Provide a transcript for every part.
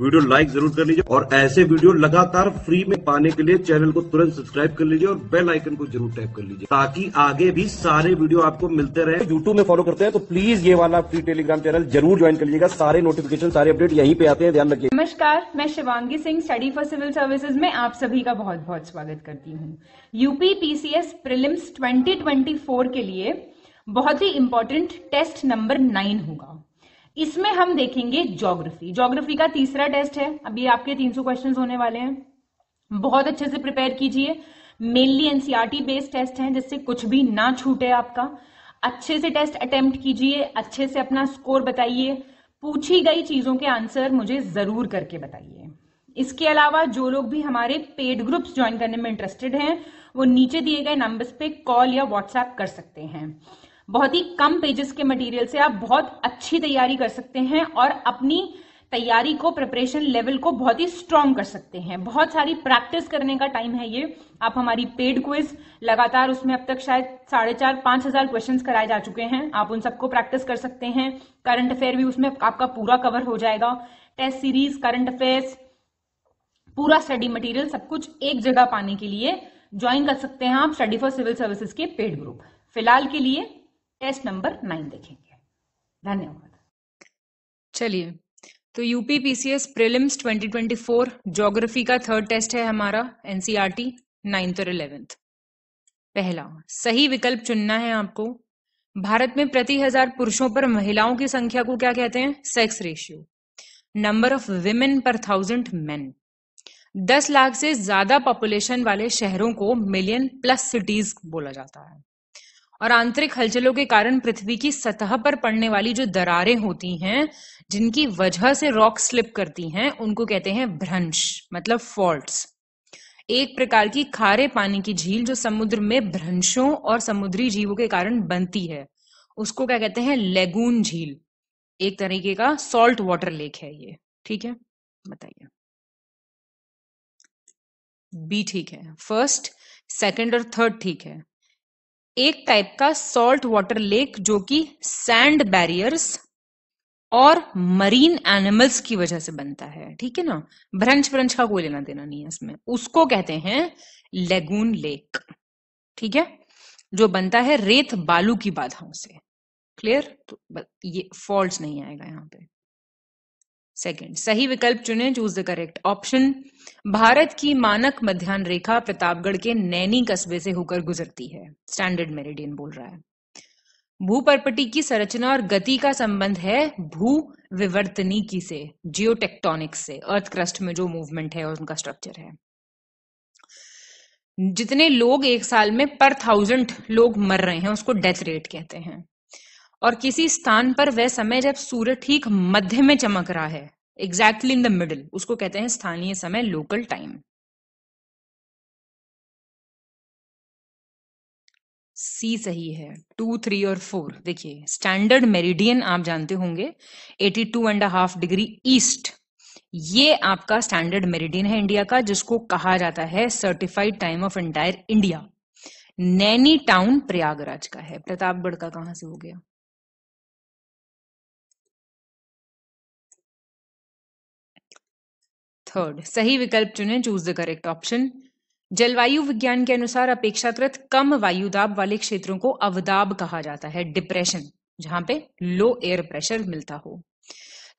video like जरूर कर लीजिए और ऐसे वीडियो लगातार फ्री में पाने के लिए चैनल को तुरंत सब्सक्राइब कर लीजिए और बेल आइकन को जरूर टैप कर लीजिए ताकि आगे भी सारे वीडियो आपको मिलते रहे यूट्यूब में फॉलो करते हैं तो प्लीज ये वाला फ्री टेलीग्राम चैनल जरूर ज्वाइन कर लीजिएगा सारे नोटिफिकेशन सारे अपडेट यहीं पे आते हैं ध्यान रखिए नमस्कार मैं Shivangi Singh study for civil services में आप सभी का बहुत बहुत स्वागत करती हूँ यूपी पीसीएस प्रिलिम्स ट्वेंटी के लिए बहुत ही इंपॉर्टेंट टेस्ट नंबर नाइन होगा इसमें हम देखेंगे ज्योग्राफी ज्योग्राफी का तीसरा टेस्ट है अभी आपके 300 क्वेश्चंस होने वाले हैं बहुत अच्छे से प्रिपेयर कीजिए मेनली एनसीआरटी बेस्ड टेस्ट है जिससे कुछ भी ना छूटे आपका अच्छे से टेस्ट अटेम्प्ट कीजिए अच्छे से अपना स्कोर बताइए पूछी गई चीजों के आंसर मुझे जरूर करके बताइए इसके अलावा जो लोग भी हमारे पेड ग्रुप्स ज्वाइन करने में इंटरेस्टेड हैं वो नीचे दिए गए नंबर्स पे कॉल या व्हाट्सएप कर सकते हैं बहुत ही कम पेजेस के मटेरियल से आप बहुत अच्छी तैयारी कर सकते हैं और अपनी तैयारी को प्रिपरेशन लेवल को बहुत ही स्ट्रांग कर सकते हैं बहुत सारी प्रैक्टिस करने का टाइम है ये आप हमारी पेड क्विज लगातार उसमें अब तक शायद साढ़े चार पांच हजार क्वेश्चन कराए जा चुके हैं आप उन सबको प्रैक्टिस कर सकते हैं करंट अफेयर भी उसमें आपका पूरा कवर हो जाएगा टेस्ट सीरीज करंट अफेयर्स पूरा स्टडी मटेरियल सब कुछ एक जगह पाने के लिए ज्वाइन कर सकते हैं आप स्टडी फॉर सिविल सर्विसेज के पेड ग्रुप फिलहाल के लिए टेस्ट नंबर नाइन देखेंगे धन्यवाद चलिए तो यूपी पीसीएस प्रिलिम्स 2024 ज्योग्राफी का थर्ड टेस्ट है हमारा एनसीईआरटी नाइन्थ e और इलेवेंथ पहला सही विकल्प चुनना है आपको भारत में प्रति हजार पुरुषों पर महिलाओं की संख्या को क्या कहते हैं sex ratio number of women पर थाउजेंड मेन दस लाख से ज्यादा पॉपुलेशन वाले शहरों को मिलियन प्लस सिटीज बोला जाता है और आंतरिक हलचलों के कारण पृथ्वी की सतह पर पड़ने वाली जो दरारें होती हैं जिनकी वजह से रॉक स्लिप करती हैं उनको कहते हैं भ्रंश मतलब फॉल्ट्स एक प्रकार की खारे पानी की झील जो समुद्र में भ्रंशों और समुद्री जीवों के कारण बनती है उसको क्या कहते हैं लेगून झील एक तरीके का सॉल्ट वाटर लेक है ये ठीक है बताइए बी ठीक है फर्स्ट सेकंड और थर्ड ठीक है एक टाइप का सॉल्ट वाटर लेक जो कि सैंड बैरियर्स और मरीन एनिमल्स की वजह से बनता है ठीक है ना भ्रंश भ्रंश का कोई लेना देना नहीं है इसमें उसको कहते हैं लेगून लेक ठीक है जो बनता है रेत बालू की बाधाओं से क्लियर तो ये फॉल्ट नहीं आएगा यहां पे सेकंड सही विकल्प चुने choose the correct option Bharat की मानक मध्यान रेखा प्रतापगढ़ के नैनी कस्बे से होकर गुजरती है स्टैंडर्ड मेरिडियन बोल रहा है भूपरपटी की संरचना और गति का संबंध है भू विवर्तनिकी से जियोटेक्टोनिक्स से अर्थ क्रस्ट में जो मूवमेंट है उनका स्ट्रक्चर है जितने लोग एक साल में पर थाउजेंड लोग मर रहे हैं उसको डेथ रेट कहते हैं और किसी स्थान पर वह समय जब सूर्य ठीक मध्य में चमक रहा है एग्जैक्टली इन द मिडल उसको कहते हैं स्थानीय समय लोकल टाइम सी सही है टू थ्री और फोर देखिए स्टैंडर्ड मेरिडियन आप जानते होंगे eighty two and half degree east ये आपका स्टैंडर्ड मेरिडियन है इंडिया का जिसको कहा जाता है certified time of entire India Naini town Prayagraj का है प्रतापगढ़ का कहां से हो गया थर्ड सही विकल्प चुनें चूज द करेक्ट ऑप्शन जलवायु विज्ञान के अनुसार अपेक्षाकृत कम वायुदाब वाले क्षेत्रों को अवदाब कहा जाता है डिप्रेशन जहां पे लो एयर प्रेशर मिलता हो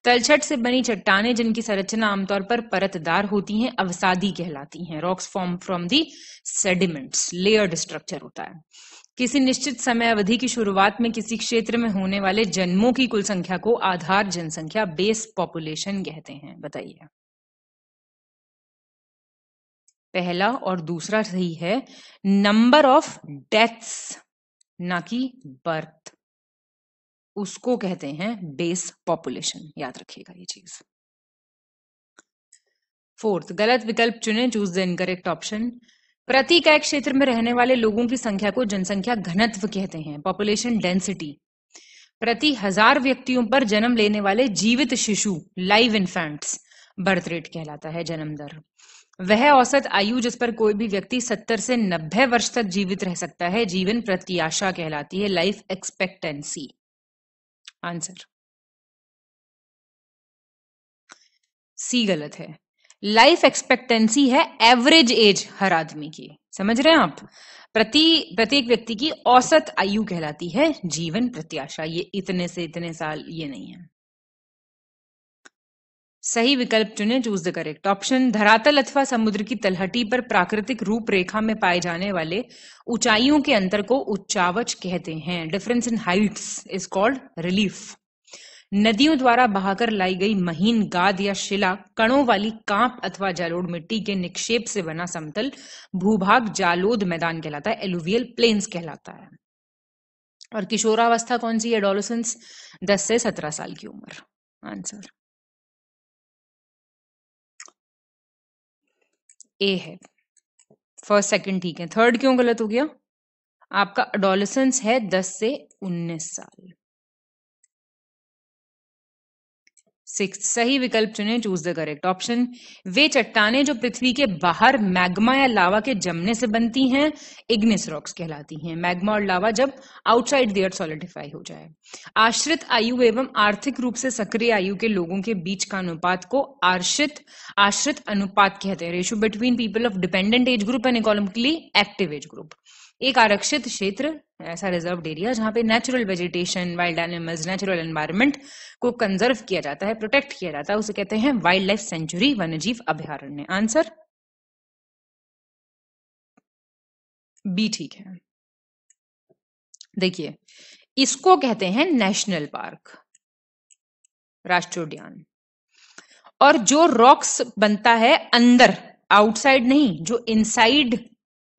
तलछट से बनी चट्टाने जिनकी संरचना आमतौर पर परतदार होती हैं अवसादी कहलाती हैं rocks form from the sediments layered structure होता है किसी निश्चित समय अवधि की शुरुआत में किसी क्षेत्र में होने वाले जन्मों की कुल संख्या को आधार जनसंख्या बेस पॉपुलेशन कहते हैं बताइए पहला और दूसरा सही है नंबर ऑफ डेथ्स ना कि बर्थ उसको कहते हैं बेस पॉपुलेशन याद रखिएगा ये चीज फोर्थ गलत विकल्प चुने चूज द इनकरेक्ट ऑप्शन प्रति एक क्षेत्र में रहने वाले लोगों की संख्या को जनसंख्या घनत्व कहते हैं पॉपुलेशन डेंसिटी प्रति हजार व्यक्तियों पर जन्म लेने वाले जीवित शिशु लाइव इन्फेंट्स बर्थ रेट कहलाता है जन्म दर वह औसत आयु जिस पर कोई भी व्यक्ति सत्तर से नब्बे वर्ष तक जीवित रह सकता है जीवन प्रत्याशा कहलाती है लाइफ एक्सपेक्टेंसी आंसर सी गलत है लाइफ एक्सपेक्टेंसी है एवरेज एज हर आदमी की समझ रहे हैं आप प्रति प्रत्येक व्यक्ति की औसत आयु कहलाती है जीवन प्रत्याशा ये इतने से इतने साल ये नहीं है सही विकल्प चुने चूज द करेक्ट ऑप्शन धरातल अथवा समुद्र की तलहटी पर प्राकृतिक रूपरेखा में पाए जाने वाले ऊंचाइयों के अंतर को उच्चावच कहते हैं difference in heights is called relief नदियों द्वारा बहाकर लाई गई महीन गाद या शिला कणों वाली कांप अथवा जालोड मिट्टी के निक्षेप से बना समतल भूभाग जालोद मैदान कहलाता है एलुवियल प्लेन्स कहलाता है और किशोरावस्था कौन सी है डोलोसेंस दस से सत्रह साल की उम्र आंसर ए है फर्स्ट सेकंड ठीक है थर्ड क्यों गलत हो गया आपका अडोलसेंस है दस से उन्नीस साल सिक्स सही विकल्प चुने चूज द करेक्ट ऑप्शन वे चट्टाने जो पृथ्वी के बाहर मैग्मा या लावा के जमने से बनती हैं इग्निस रॉक्स कहलाती हैं मैग्मा और लावा जब आउटसाइड दियर सॉलिडिफाई हो जाए आश्रित आयु एवं आर्थिक रूप से सक्रिय आयु के लोगों के बीच का अनुपात को आश्रित आश्रित अनुपात कहते हैं ratio between people of dependent age group and economically active age group एक आरक्षित क्षेत्र ऐसा रिजर्व एरिया जहां पे natural vegetation wild animals natural environment को कंजर्व किया जाता है प्रोटेक्ट किया जाता है उसे कहते हैं वाइल्ड लाइफ सेंचुरी वन्यजीव अभ्यारण्य आंसर बी ठीक है देखिए इसको कहते हैं नेशनल पार्क राष्ट्रीय उद्यान और जो रॉक्स बनता है अंदर आउटसाइड नहीं जो इनसाइड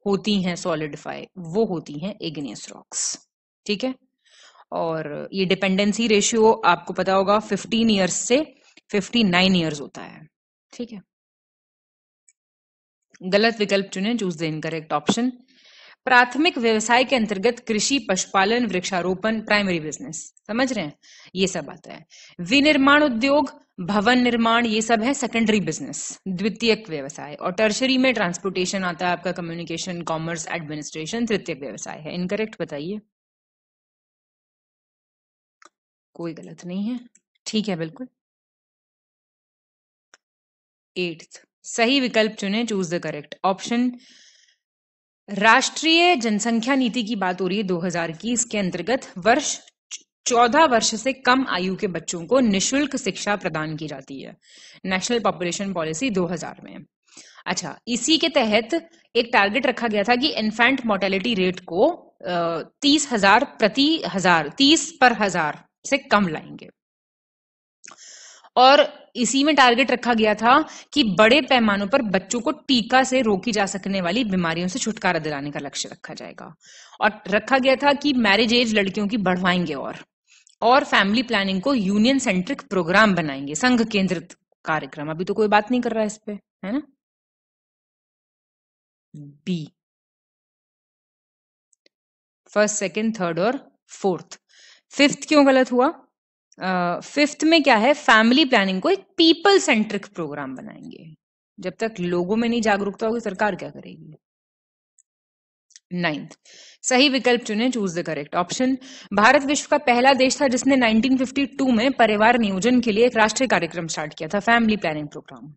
होती हैं सॉलिडिफाई वो होती हैं इग्नियस रॉक्स ठीक है और ये डिपेंडेंसी रेशियो आपको पता होगा 15 इयर्स से 59 ईयर्स होता है ठीक है गलत विकल्प चुने चूज द इनकरेक्ट ऑप्शन प्राथमिक व्यवसाय के अंतर्गत कृषि पशुपालन वृक्षारोपण प्राइमरी बिजनेस समझ रहे हैं ये सब आता है विनिर्माण उद्योग भवन निर्माण ये सब है सेकेंडरी बिजनेस द्वितीयक व्यवसाय और टर्शरी में ट्रांसपोर्टेशन आता है आपका कम्युनिकेशन कॉमर्स एडमिनिस्ट्रेशन तृतीयक व्यवसाय है इनकरेक्ट बताइए कोई गलत नहीं है ठीक है बिल्कुल एट्थ सही विकल्प चुने चूज द करेक्ट ऑप्शन राष्ट्रीय जनसंख्या नीति की बात हो रही है 2000 की इसके अंतर्गत वर्ष 14 वर्ष से कम आयु के बच्चों को निशुल्क शिक्षा प्रदान की जाती है नेशनल पॉपुलेशन पॉलिसी 2000 में अच्छा इसी के तहत एक टारगेट रखा गया था कि इन्फेंट मोर्टेलिटी रेट को तीस हजार प्रति हजार तीस पर हजार से कम लाएंगे और इसी में टारगेट रखा गया था कि बड़े पैमानों पर बच्चों को टीका से रोकी जा सकने वाली बीमारियों से छुटकारा दिलाने का लक्ष्य रखा जाएगा और रखा गया था कि मैरिज एज लड़कियों की बढ़वाएंगे और और फैमिली प्लानिंग को यूनियन सेंट्रिक प्रोग्राम बनाएंगे संघ केंद्रित कार्यक्रम अभी तो कोई बात नहीं कर रहा है इस पे है ना बी फर्स्ट सेकेंड थर्ड और फोर्थ फिफ्थ क्यों गलत हुआ फिफ्थ में क्या है फैमिली प्लानिंग को एक पीपल सेंट्रिक प्रोग्राम बनाएंगे जब तक लोगों में नहीं जागरूकता होगी सरकार क्या करेगी नाइन्थ सही विकल्प चुने choose the correct option Bharat विश्व का पहला देश था जिसने 1952 में परिवार नियोजन के लिए एक राष्ट्रीय कार्यक्रम स्टार्ट किया था फैमिली प्लानिंग प्रोग्राम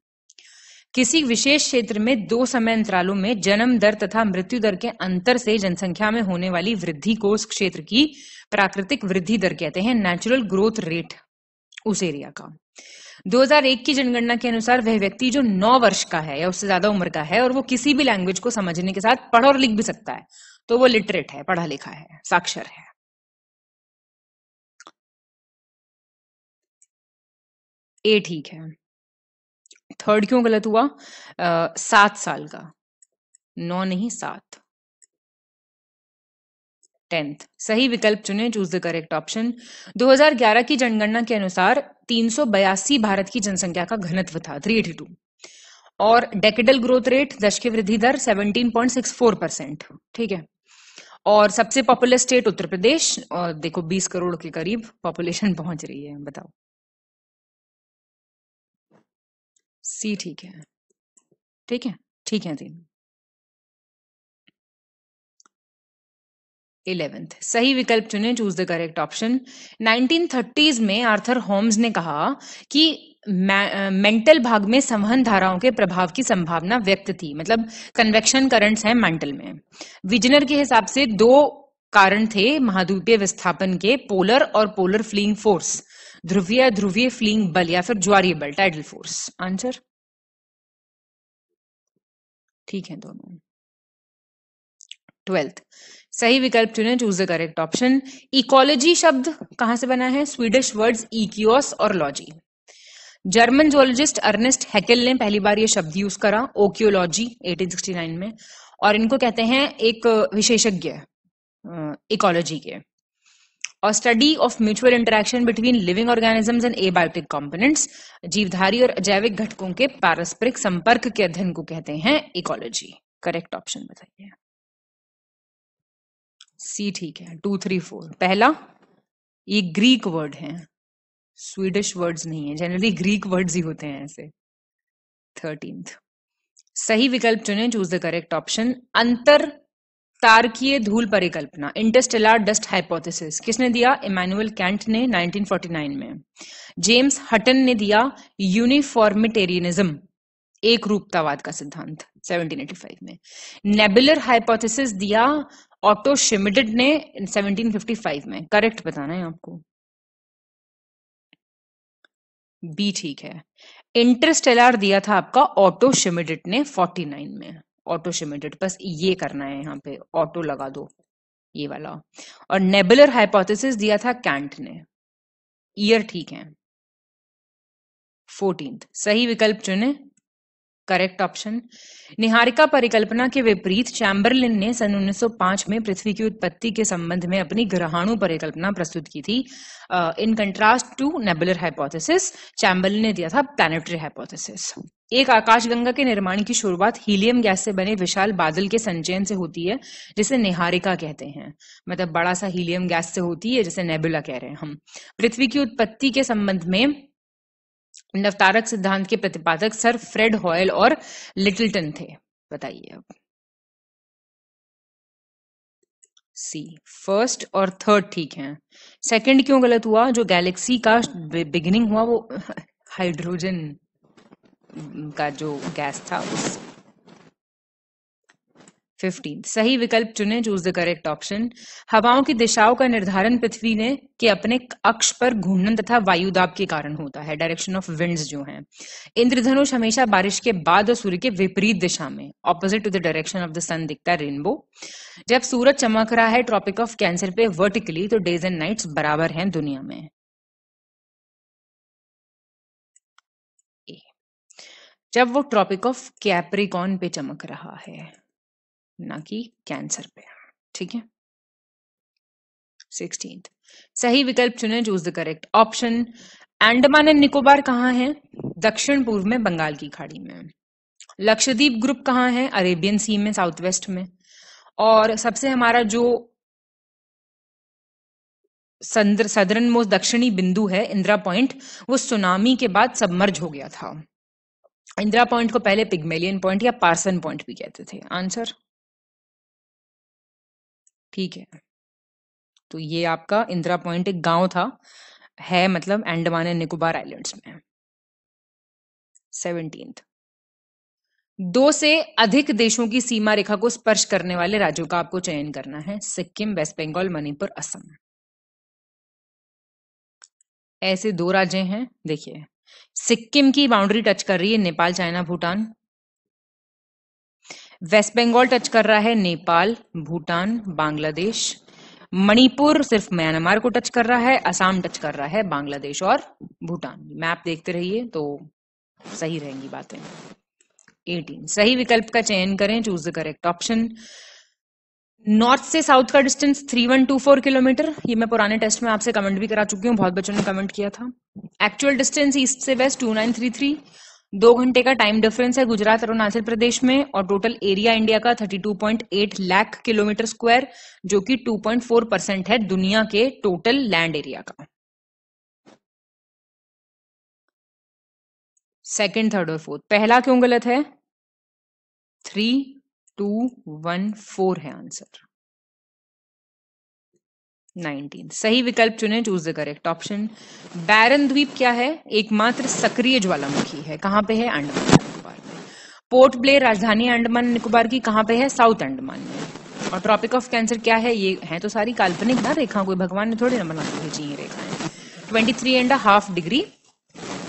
किसी विशेष क्षेत्र में दो समय अंतरालों में जन्म दर तथा मृत्यु दर के अंतर से जनसंख्या में होने वाली वृद्धि को उस क्षेत्र की प्राकृतिक वृद्धि दर कहते हैं नेचुरल ग्रोथ रेट उस एरिया का 2001 की जनगणना के अनुसार वह व्यक्ति जो 9 वर्ष का है या उससे ज्यादा उम्र का है और वो किसी भी लैंग्वेज को समझने के साथ पढ़ और लिख भी सकता है तो वो लिटरेट है पढ़ा लिखा है साक्षर है ए ठीक है थर्ड क्यों गलत हुआ सात साल का नौ नहीं सात टेंथ सही विकल्प चुने चूज द करेक्ट ऑप्शन 2011 की जनगणना के अनुसार तीन भारत की जनसंख्या का घनत्व था 382 और डेकेडल ग्रोथ रेट दशक वृद्धि दर 17.64 परसेंट ठीक है और सबसे पॉपुलर स्टेट उत्तर प्रदेश और देखो 20 करोड़ के करीब पॉपुलेशन पहुंच रही है बताओ सी ठीक है ठीक है ठीक है तीन इलेवेंथ सही विकल्प चुने choose the correct option 1930s में आर्थर होम्स ने कहा कि मेंटल भाग में संवहन धाराओं के प्रभाव की संभावना व्यक्त थी मतलब कन्वेक्शन करंट्स हैं मेंटल में विजनर के हिसाब से दो कारण थे महाद्वीपीय विस्थापन के पोलर और पोलर फ्लिंग फोर्स ध्रुवीय ध्रुवीय फ्लिंग बल या फिर ज्वारीय बल टाइडल फोर्स आंसर ठीक है दोनों ट्वेल्थ सही विकल्प चुने choose the correct option ecology शब्द कहां से बना है स्वीडिश वर्ड्स इक्योस और लॉजी जर्मन जोलॉजिस्ट अर्नेस्ट हैकेल ने पहली बार ये शब्द यूज करा ओक्योलॉजी 1869 में और इनको कहते हैं एक विशेषज्ञ इकोलॉजी के और study of mutual interaction between living organisms and abiotic components जीवधारी और अजैविक घटकों के पारस्परिक संपर्क के अध्ययन को कहते हैं इकोलॉजी करेक्ट ऑप्शन बताइए सी ठीक है टू थ्री फोर पहला ये ग्रीक वर्ड है स्वीडिश वर्ड्स नहीं है जनरली ग्रीक वर्ड्स ही होते हैं ऐसे थर्टींथ सही विकल्प चुने चूज द करेक्ट ऑप्शन अंतर तारकीय धूल परिकल्पना इंटरस्टेलर डस्ट हाइपोथेसिस किसने दिया इमैनुअल कैंट ने 1949 में जेम्स हटन ने दिया यूनिफॉर्मिटेरियनिज्म एक रूपतावाद का सिद्धांत 1785 में नेबुलर हाइपोथेसिस दिया ऑटो शिमिडेड ने 1755 में करेक्ट बताना है आपको बी ठीक है इंटरस्टेलर दिया था आपका ऑटो शिमिडेड ने 49 में ऑटो सीमेंटेड बस ये करना है यहाँ पे ऑटो लगा दो ये वाला और नेबुलर हाइपोथेसिस दिया था कैंट ने ईयर ठीक है फोर्टींथ सही विकल्प चुने करेक्ट ऑप्शन निहारिका परिकल्पना के विपरीत चैम्बरलिन ने सन 1905 में पृथ्वी की उत्पत्ति के संबंध में अपनी ग्रहाणु परिकल्पना प्रस्तुत की थी in contrast to nebular hypothesis Chamberlin ने दिया था प्लानिटरी हाइपोथेसिस एक आकाशगंगा के निर्माण की शुरुआत हीलियम गैस से बने विशाल बादल के संचयन से होती है जिसे निहारिका कहते हैं मतलब बड़ा सा हीलियम गैस से होती है जिसे नेबुला कह रहे हैं हम पृथ्वी की उत्पत्ति के संबंध में नवतारक सिद्धांत के प्रतिपादक सर फ्रेड हॉयल और लिटिलटन थे बताइए अब सी फर्स्ट और थर्ड ठीक हैं सेकंड क्यों गलत हुआ जो गैलेक्सी का बिगिनिंग हुआ वो हाइड्रोजन का जो गैस था उस फिफ्टीन सही विकल्प चुने चूज द करेक्ट ऑप्शन हवाओं की दिशाओं का निर्धारण पृथ्वी ने के अपने अक्ष पर घूर्णन तथा वायुदाब के कारण होता है डायरेक्शन ऑफ विंड्स जो हैं इंद्रधनुष हमेशा बारिश के बाद और सूर्य के विपरीत दिशा में opposite to the direction of the sun दिखता है रेनबो जब सूरज चमक रहा है ट्रॉपिक ऑफ कैंसर पे वर्टिकली तो डेज एंड नाइट्स बराबर हैं दुनिया में जब वो ट्रॉपिक ऑफ कैप्रिकॉन पे चमक रहा है ना कि कैंसर पे हाँ, ठीक है सिक्सटीन सही विकल्प चुने choose the correct option Andaman and Nicobar कहाँ है दक्षिण पूर्व में बंगाल की खाड़ी में लक्षद्वीप ग्रुप कहाँ है अरेबियन सी में साउथ वेस्ट में और सबसे हमारा जो सदरन मोस्ट दक्षिणी बिंदु है इंदिरा पॉइंट वो सुनामी के बाद सबमर्ज हो गया था इंदिरा पॉइंट को पहले पिग्मेलियन पॉइंट या पार्सन पॉइंट भी कहते थे आंसर ठीक है तो ये आपका इंदिरा पॉइंट एक गांव था है मतलब एंडमान एंड निकोबार आइलैंड्स में सेवनटींथ दो से अधिक देशों की सीमा रेखा को स्पर्श करने वाले राज्यों का आपको चयन करना है सिक्किम वेस्ट बंगाल मणिपुर असम ऐसे दो राज्य हैं देखिए सिक्किम की बाउंड्री टच कर रही है Nepal China Bhutan west Bengal touch कर रहा है नेपाल भूटान बांग्लादेश मणिपुर सिर्फ म्यांमार को टच कर रहा है असम टच कर रहा है बांग्लादेश और भूटान मैप देखते रहिए तो सही रहेंगी बातें 18 सही विकल्प का चयन करें choose the correct option north से साउथ का डिस्टेंस 3124 किलोमीटर ये मैं पुराने टेस्ट में आपसे कमेंट भी करा चुकी हूँ बहुत बच्चों ने कमेंट किया था एक्चुअल डिस्टेंस ईस्ट से वेस्ट 2933 दो घंटे का टाइम डिफरेंस है गुजरात अरुणाचल प्रदेश में और टोटल एरिया इंडिया का 32.8 लाख किलोमीटर स्क्वायर जो कि 2.4 परसेंट है दुनिया के टोटल लैंड एरिया का सेकेंड थर्ड और फोर्थ पहला क्यों गलत है थ्री टू वन फोर है आंसर नाइनटीन सही विकल्प चुने choose the correct option Barren द्वीप क्या है एकमात्र सक्रिय ज्वालामुखी है कहाँ पे है अंडमान निकोबार में पोर्ट ब्लेयर राजधानी अंडमान निकोबार की कहाँ पे है साउथ अंडमान में और ट्रॉपिक ऑफ कैंसर क्या है ये है तो सारी काल्पनिक ना रेखा कोई भगवान ने थोड़ी ना बना है भेजी ये रेखाएं twenty three and half degree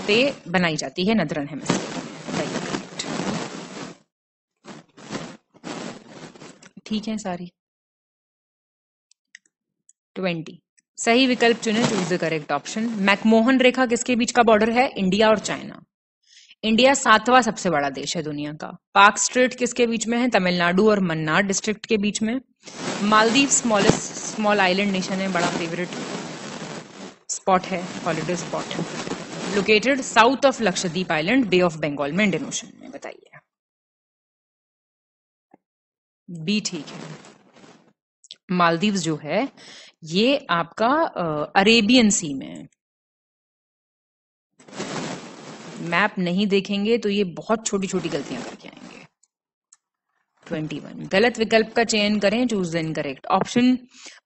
पे बनाई जाती है नदरन है ठीक है सारी ट्वेंटी सही विकल्प चुने choose the correct option McMahon रेखा किसके बीच का बॉर्डर है इंडिया और चाइना इंडिया सातवां सबसे बड़ा देश है दुनिया का पार्क स्ट्रीट किसके बीच में है तमिलनाडु और मन्नार डिस्ट्रिक्ट के बीच में Maldives smallest small island nation है बड़ा फेवरेट स्पॉट है holiday spot located south of Lakshadweep island bay of Bengal में इंडियन ओशन में बताइए बी ठीक है मालदीव जो है ये आपका अरेबियन सी में है मैप नहीं देखेंगे तो ये बहुत छोटी छोटी गलतियां करके आएंगे 21 गलत विकल्प का चयन करें चूज द इनकरेक्ट ऑप्शन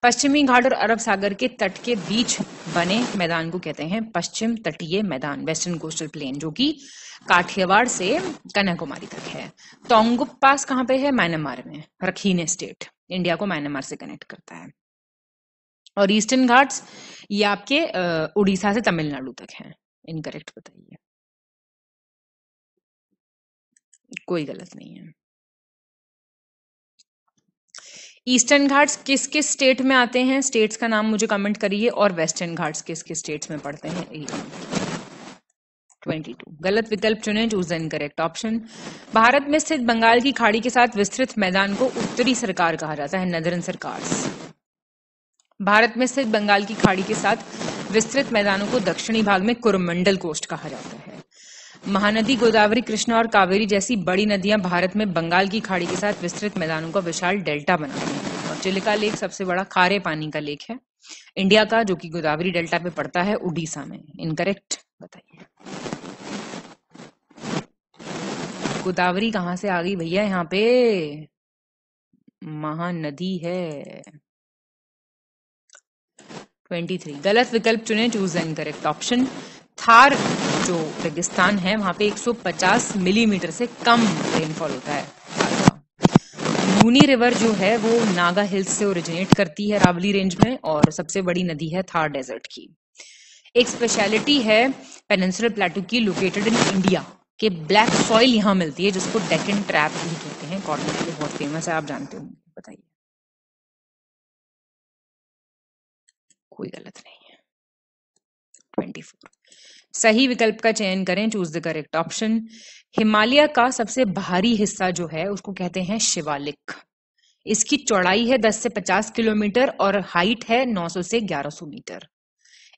पश्चिमी घाट और अरब सागर के तट के बीच बने मैदान को कहते हैं पश्चिम तटीय मैदान वेस्टर्न कोस्टल प्लेन जो कि काठियावाड़ से कन्याकुमारी तक है तोंगुप पास कहां पे है म्यांमार में रखीने स्टेट इंडिया को म्यांमार से कनेक्ट करता है और ईस्टर्न घाट्स ये आपके उड़ीसा से तमिलनाडु तक हैं इनकरेक्ट बताइए कोई गलत नहीं है ईस्टर्न घाट्स किस किस स्टेट में आते हैं स्टेट्स का नाम मुझे कमेंट करिए और वेस्टर्न घाट्स किस किस स्टेट्स में पड़ते हैं ट्वेंटी टू गलत विकल्प चुने choose the incorrect option Bharat में स्थित बंगाल की खाड़ी के साथ विस्तृत मैदान को उत्तरी सरकार कहा जाता है नदरन सरकार भारत में स्थित बंगाल की खाड़ी के साथ विस्तृत मैदानों को दक्षिणी भाग में कुरमंडल कोस्ट कहा जाता है महानदी गोदावरी कृष्णा और कावेरी जैसी बड़ी नदियां भारत में बंगाल की खाड़ी के साथ विस्तृत मैदानों का विशाल डेल्टा बनाती हैं और चिलिका लेक सबसे बड़ा खारे पानी का लेक है इंडिया का जो कि गोदावरी डेल्टा पे पड़ता है उड़ीसा में इनकरेक्ट बताइए गोदावरी कहाँ से आ गई भैया यहाँ पे महानदी है 23 गलत विकल्प चुने choose the correct option Thar जो रेगिस्तान है वहां पे 150 मिलीमीटर mm से कम रेनफॉल होता है मुनी रिवर जो है वो नागा हिल्स से ओरिजिनेट करती है रावली रेंज में और सबसे बड़ी नदी है थार डेजर्ट की एक स्पेशलिटी है पेनेंसुलर प्लेटू की लोकेटेड इन इंडिया के ब्लैक सॉइल यहाँ मिलती है जिसको डेकन ट्रैप भी कहते हैं कॉटन के लिए बहुत फेमस है आप जानते होंगे कोई गलत नहीं है 24 सही विकल्प का चयन करें choose the correct option Himalaya का सबसे भारी हिस्सा जो है उसको कहते हैं शिवालिक इसकी चौड़ाई है 10 से 50 किलोमीटर और हाइट है 900 से 1100 मीटर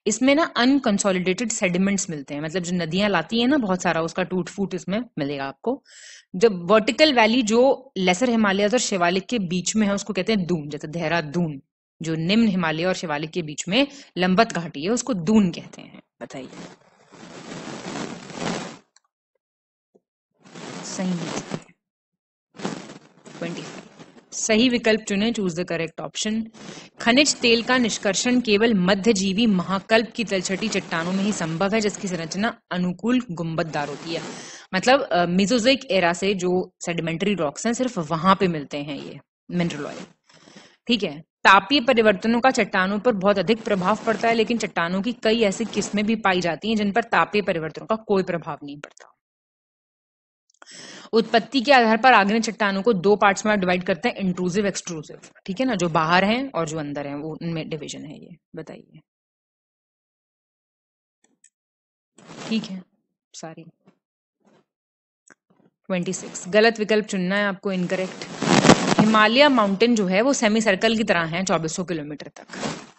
इसमें ना अनकंसोलिडेटेड सेडिमेंट्स मिलते हैं मतलब जो नदियां लाती है ना बहुत सारा उसका टूट फूट इसमें मिलेगा आपको जब वर्टिकल वैली जो लेसर हिमालय और शिवालिक के बीच में है उसको कहते हैं दून जैसे देहरादून जो निम्न हिमालय और शिवालिक के बीच में लंबत घाटी है उसको दून कहते हैं बताइए सही ट्वेंटी सही विकल्प चुने चूज द करेक्ट ऑप्शन खनिज तेल का निष्कर्षण केवल मध्यजीवी महाकल्प की तलछटी चट्टानों में ही संभव है जिसकी संरचना अनुकूल गुंबददार होती है मतलब मिजोजिक एरा से जो सेडिमेंटरी रॉक्स हैं सिर्फ वहां पे मिलते हैं ये मिनरल ऑयल ठीक है तापीय परिवर्तनों का चट्टानों पर बहुत अधिक प्रभाव पड़ता है लेकिन चट्टानों की कई ऐसी किस्में भी पाई जाती हैं जिन पर तापीय परिवर्तनों का कोई प्रभाव नहीं पड़ता उत्पत्ति के आधार पर आग्नेय चट्टानों को दो पार्ट्स में डिवाइड करते हैं इंट्रूसिव एक्सट्रूसिव ठीक है ना जो बाहर हैं और जो अंदर हैं वो उनमें डिवीजन है ये बताइए ठीक है सारी सिक्स गलत विकल्प चुनना है आपको इनकरेक्ट हिमालय माउंटेन जो है वो सेमी सर्कल की तरह है 2400 किलोमीटर तक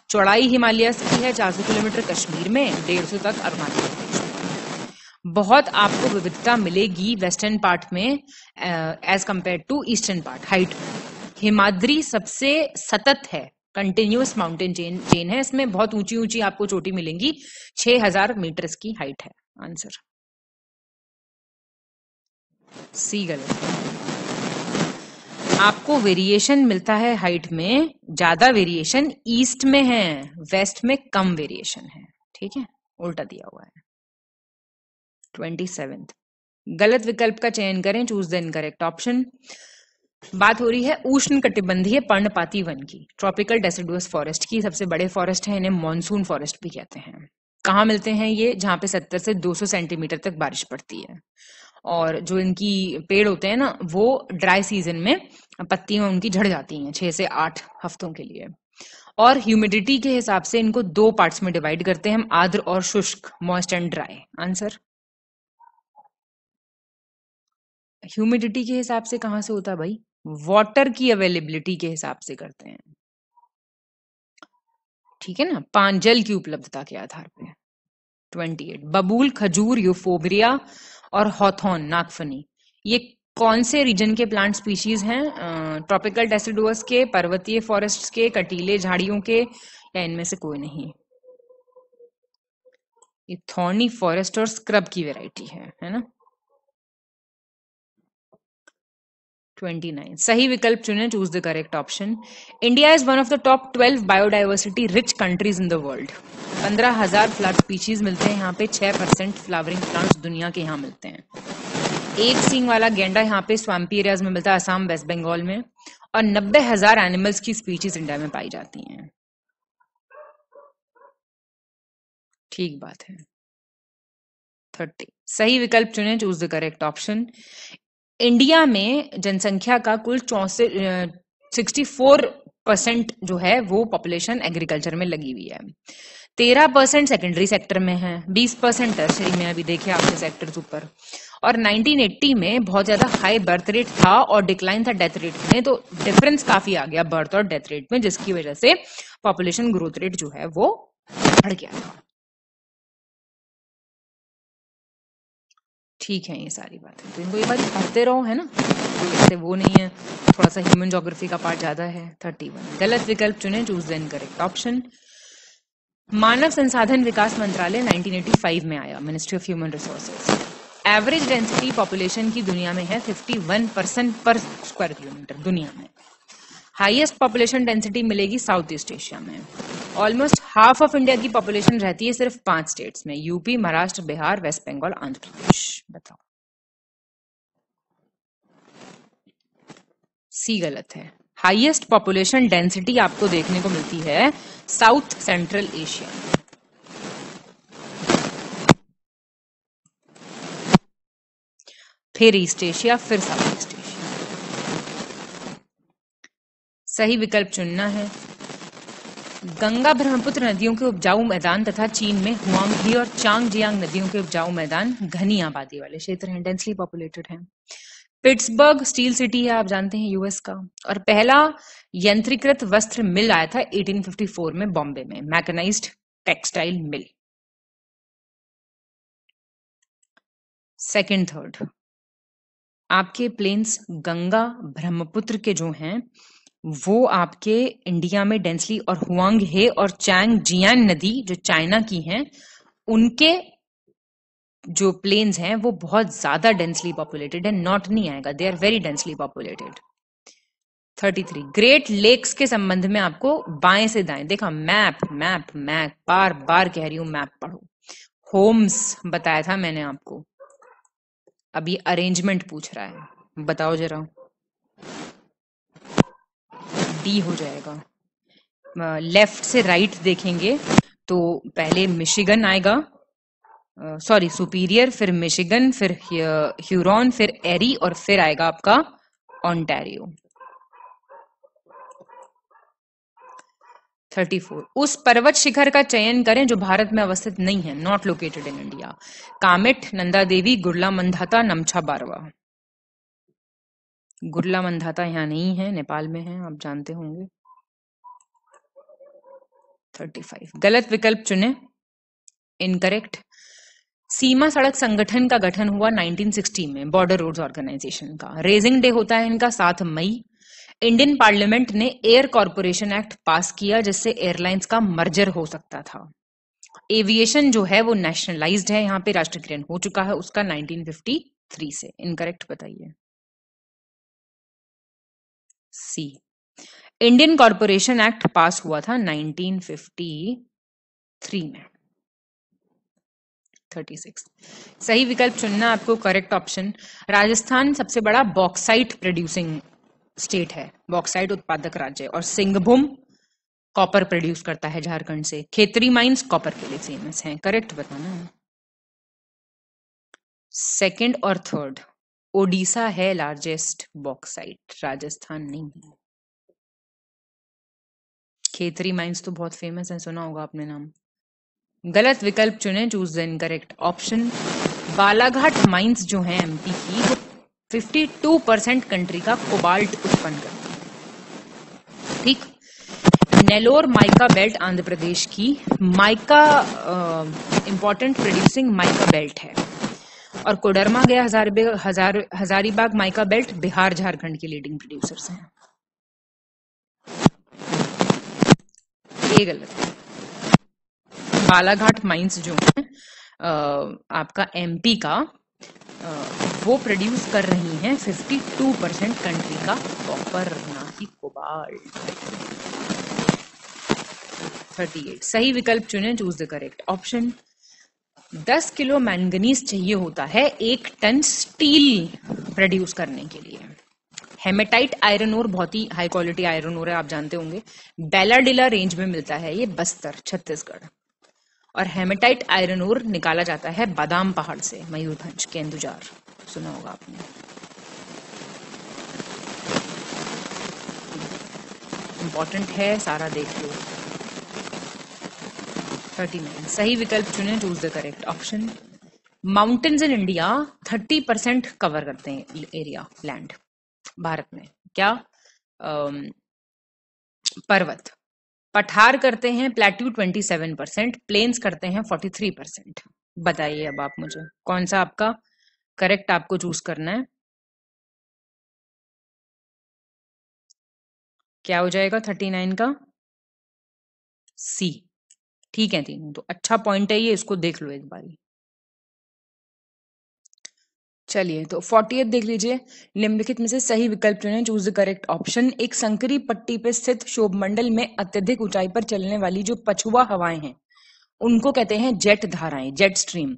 चौड़ाई हिमालय की है 400 किलोमीटर कश्मीर में 150 तक अरुणाचल प्रदेश बहुत आपको विविधता मिलेगी वेस्टर्न पार्ट में as compare to eastern part height Himadri सबसे सतत है कंटिन्यूस माउंटेन चेन चेन है इसमें बहुत ऊंची ऊंची आपको चोटी मिलेंगी 6000 मीटर की हाइट है आंसर सी गलत आपको वेरिएशन मिलता है हाइट में ज्यादा वेरिएशन ईस्ट में है वेस्ट में कम वेरिएशन है ठीक है उल्टा दिया हुआ है ट्वेंटी सेवेंथ गलत विकल्प का चयन करें चूज द इनकरेक्ट ऑप्शन बात हो रही है उष्ण कटिबंधीय पर्णपाती वन की ट्रॉपिकल डेसिडुअस फॉरेस्ट की सबसे बड़े फॉरेस्ट है इन्हें मॉनसून फॉरेस्ट भी कहते हैं कहाँ मिलते हैं ये जहां पे 70 से 200 सेंटीमीटर तक बारिश पड़ती है और जो इनकी पेड़ होते हैं ना वो ड्राई सीजन में पत्तियां उनकी झड़ जाती हैं छह से आठ हफ्तों के लिए और ह्यूमिडिटी के हिसाब से इनको दो पार्ट्स में डिवाइड करते हैं हम आर्द्र और शुष्क moist and dry answer humidity के हिसाब से कहां से होता है भाई वाटर की अवेलेबिलिटी के हिसाब से करते हैं ठीक है ना पान जल की उपलब्धता के आधार पे 28 बबूल खजूर यूफोबरिया और हॉथोन नागफनी ये कौन से रीजन के प्लांट स्पीशीज हैं ट्रॉपिकल डेसिडोअस के पर्वतीय फॉरेस्ट्स के कटीले झाड़ियों के या इनमें से कोई नहीं ये थॉर्नी फॉरेस्ट और स्क्रब की वैरायटी है है ना 29 सही विकल्प चुने choose the correct option India is one of the top 12 biodiversity rich countries in the world पंद्रह हजार फ्लावर स्पीशीज मिलते हैं यहाँ पे 6 परसेंट फ्लावरिंग प्लांट्स दुनिया के यहाँ मिलते हैं एक सींग वाला गेंडा यहाँ पे स्वाम्पी एरियाज में मिलता है आसाम वेस्ट बंगाल में और नब्बे हजार एनिमल्स की स्पीशीज इंडिया में पाई जाती हैं ठीक बात है थर्टी सही विकल्प चुने choose the correct option India में जनसंख्या का कुल चौसठ सिक्सटी फोर परसेंट जो है वो पॉपुलेशन एग्रीकल्चर में लगी हुई है तेरह परसेंट सेकेंडरी सेक्टर में है बीस परसेंट टर्सरी में अभी देखिए आपके सेक्टर्स ऊपर और 1980 में बहुत ज्यादा हाई बर्थ रेट था और डिक्लाइन था डेथ रेट में तो डिफरेंस काफी आ गया बर्थ और डेथ रेट में जिसकी वजह से पॉपुलेशन ग्रोथ रेट जो है वो बढ़ गया था ठीक है ये सारी बातें तो इनको ये बार पढ़ते रहो है ना ऐसे वो नहीं है थोड़ा सा ह्यूमन जोग्राफी का पार्ट ज्यादा है थर्टी वन गलत विकल्प चुने चूज देन करेक्ट ऑप्शन मानव संसाधन विकास मंत्रालय 1985 में आया ministry of human resources average density population की दुनिया में है 51 परसेंट पर स्क्वायर किलोमीटर दुनिया में हाईएस्ट पॉपुलेशन डेंसिटी मिलेगी साउथ ईस्ट एशिया में ऑलमोस्ट हाफ ऑफ इंडिया की पॉपुलेशन रहती है सिर्फ पांच स्टेट्स में यूपी महाराष्ट्र बिहार वेस्ट बंगाल आंध्र प्रदेश बताओ सी गलत है हाईएस्ट पॉपुलेशन डेंसिटी आपको देखने को मिलती है साउथ सेंट्रल एशिया में फिर ईस्ट एशिया फिर साउथ ईस्ट एशिया सही विकल्प चुनना है गंगा ब्रह्मपुत्र नदियों के उपजाऊ मैदान तथा चीन में हुआंगी और चांग जियांग नदियों के उपजाऊ मैदान घनी आबादी वाले क्षेत्र हैं डेंसली पॉपुलेटेड हैं पिट्सबर्ग स्टील सिटी है आप जानते हैं यूएस का और पहला यंत्रीकृत वस्त्र मिल आया था 1854 में बॉम्बे में mechanised textile mill second third आपके प्लेन्स गंगा ब्रह्मपुत्र के जो हैं वो आपके इंडिया में डेंसली और हुआंग हे और चैंग जियान नदी जो चाइना की हैं उनके जो प्लेन्स हैं वो बहुत ज्यादा डेंसली पॉपुलेटेड है नॉट नहीं आएगा they are very densely populated 33 great lakes के संबंध में आपको बाएं से दाएं देखा मैप मैप मैप बार बार कह रही हूं मैप पढ़ो होम्स बताया था मैंने आपको अभी अरेंजमेंट पूछ रहा है बताओ जरा डी हो जाएगा लेफ्ट से राइट देखेंगे तो पहले मिशिगन आएगा सॉरी सुपीरियर फिर मिशिगन फिर ह्यूरॉन फिर एरी और फिर आएगा आपका ऑनटेरियो 34 उस पर्वत शिखर का चयन करें जो भारत में अवस्थित नहीं है not located in India Kamet Nanda Devi Gurla Mandhata Namcha Barwa Gurla Mandhata यहाँ नहीं है नेपाल में है आप जानते होंगे थर्टी फाइव गलत विकल्प चुने इनकरेक्ट सीमा सड़क संगठन का गठन हुआ 1960 में बॉर्डर रोड्स ऑर्गेनाइजेशन का रेजिंग डे होता है इनका सात मई इंडियन पार्लियामेंट ने एयर कॉरपोरेशन एक्ट पास किया जिससे एयरलाइंस का मर्जर हो सकता था एविएशन जो है वो नेशनलाइज्ड है यहाँ पे राष्ट्रीयकरण हो चुका है उसका 1953 से इनकरेक्ट बताइए C Indian corporation act pass हुआ था 1953 में 36 सही विकल्प चुनना आपको करेक्ट ऑप्शन राजस्थान सबसे बड़ा बॉक्साइट प्रोड्यूसिंग स्टेट है बॉक्साइट उत्पादक राज्य और सिंहभूम कॉपर प्रोड्यूस करता है झारखंड से खेतरी माइंस कॉपर के लिए फेमस हैं करेक्ट बताना सेकंड और थर्ड ओडिशा है लार्जेस्ट बॉक्साइट राजस्थान नहीं है खेतरी माइंस तो बहुत फेमस है सुना होगा आपने नाम गलत विकल्प चुने choose the incorrect option Balaghat mines जो है एमपी की वो टू परसेंट कंट्री का कोबाल्ट उत्पन्न करती है ठीक नेलोर माइका बेल्ट आंध्र प्रदेश की mica important producing mica belt है और कोडरमा गया हजार हजार हजारीबाग माइका बेल्ट बिहार झारखंड के लीडिंग प्रोड्यूसर्स हैं ये गलत बालाघाट माइंस जो है आपका एमपी का आ, वो प्रोड्यूस कर रही हैं 52 परसेंट कंट्री का कॉपर ना ही कोबाल्ट 38 सही विकल्प चुने चूज द करेक्ट ऑप्शन दस किलो मैंगनीज चाहिए होता है एक टन स्टील प्रोड्यूस करने के लिए हेमेटाइट आयरन और बहुत ही हाई क्वालिटी आयरन और है आप जानते होंगे बेलाडिला रेंज में मिलता है ये बस्तर छत्तीसगढ़ और हेमेटाइट आयरन और निकाला जाता है बादाम पहाड़ से मयूरभंज केन्दुजार सुना होगा आपने इम्पोर्टेंट है सारा देख लो थर्टी नाइन सही विकल्प चुने choose the correct option mountains in India thirty percent cover करते हैं एरिया लैंड भारत में क्या पर्वत पठार करते हैं plateau twenty seven percent plains करते हैं फोर्टी थ्री परसेंट बताइए अब आप मुझे कौन सा आपका करेक्ट आपको चूज करना है क्या हो जाएगा थर्टी नाइन का सी ठीक है तीनों तो अच्छा पॉइंट है ये इसको देख लो एक बारी चलिए तो फोर्टी देख लीजिए निम्नलिखित में से सही विकल्प चुने चूज द करेक्ट ऑप्शन एक संकरी पट्टी पर स्थित शोभ मंडल में अत्यधिक ऊंचाई पर चलने वाली जो पछुआ हवाएं हैं उनको कहते हैं जेट धाराएं जेट स्ट्रीम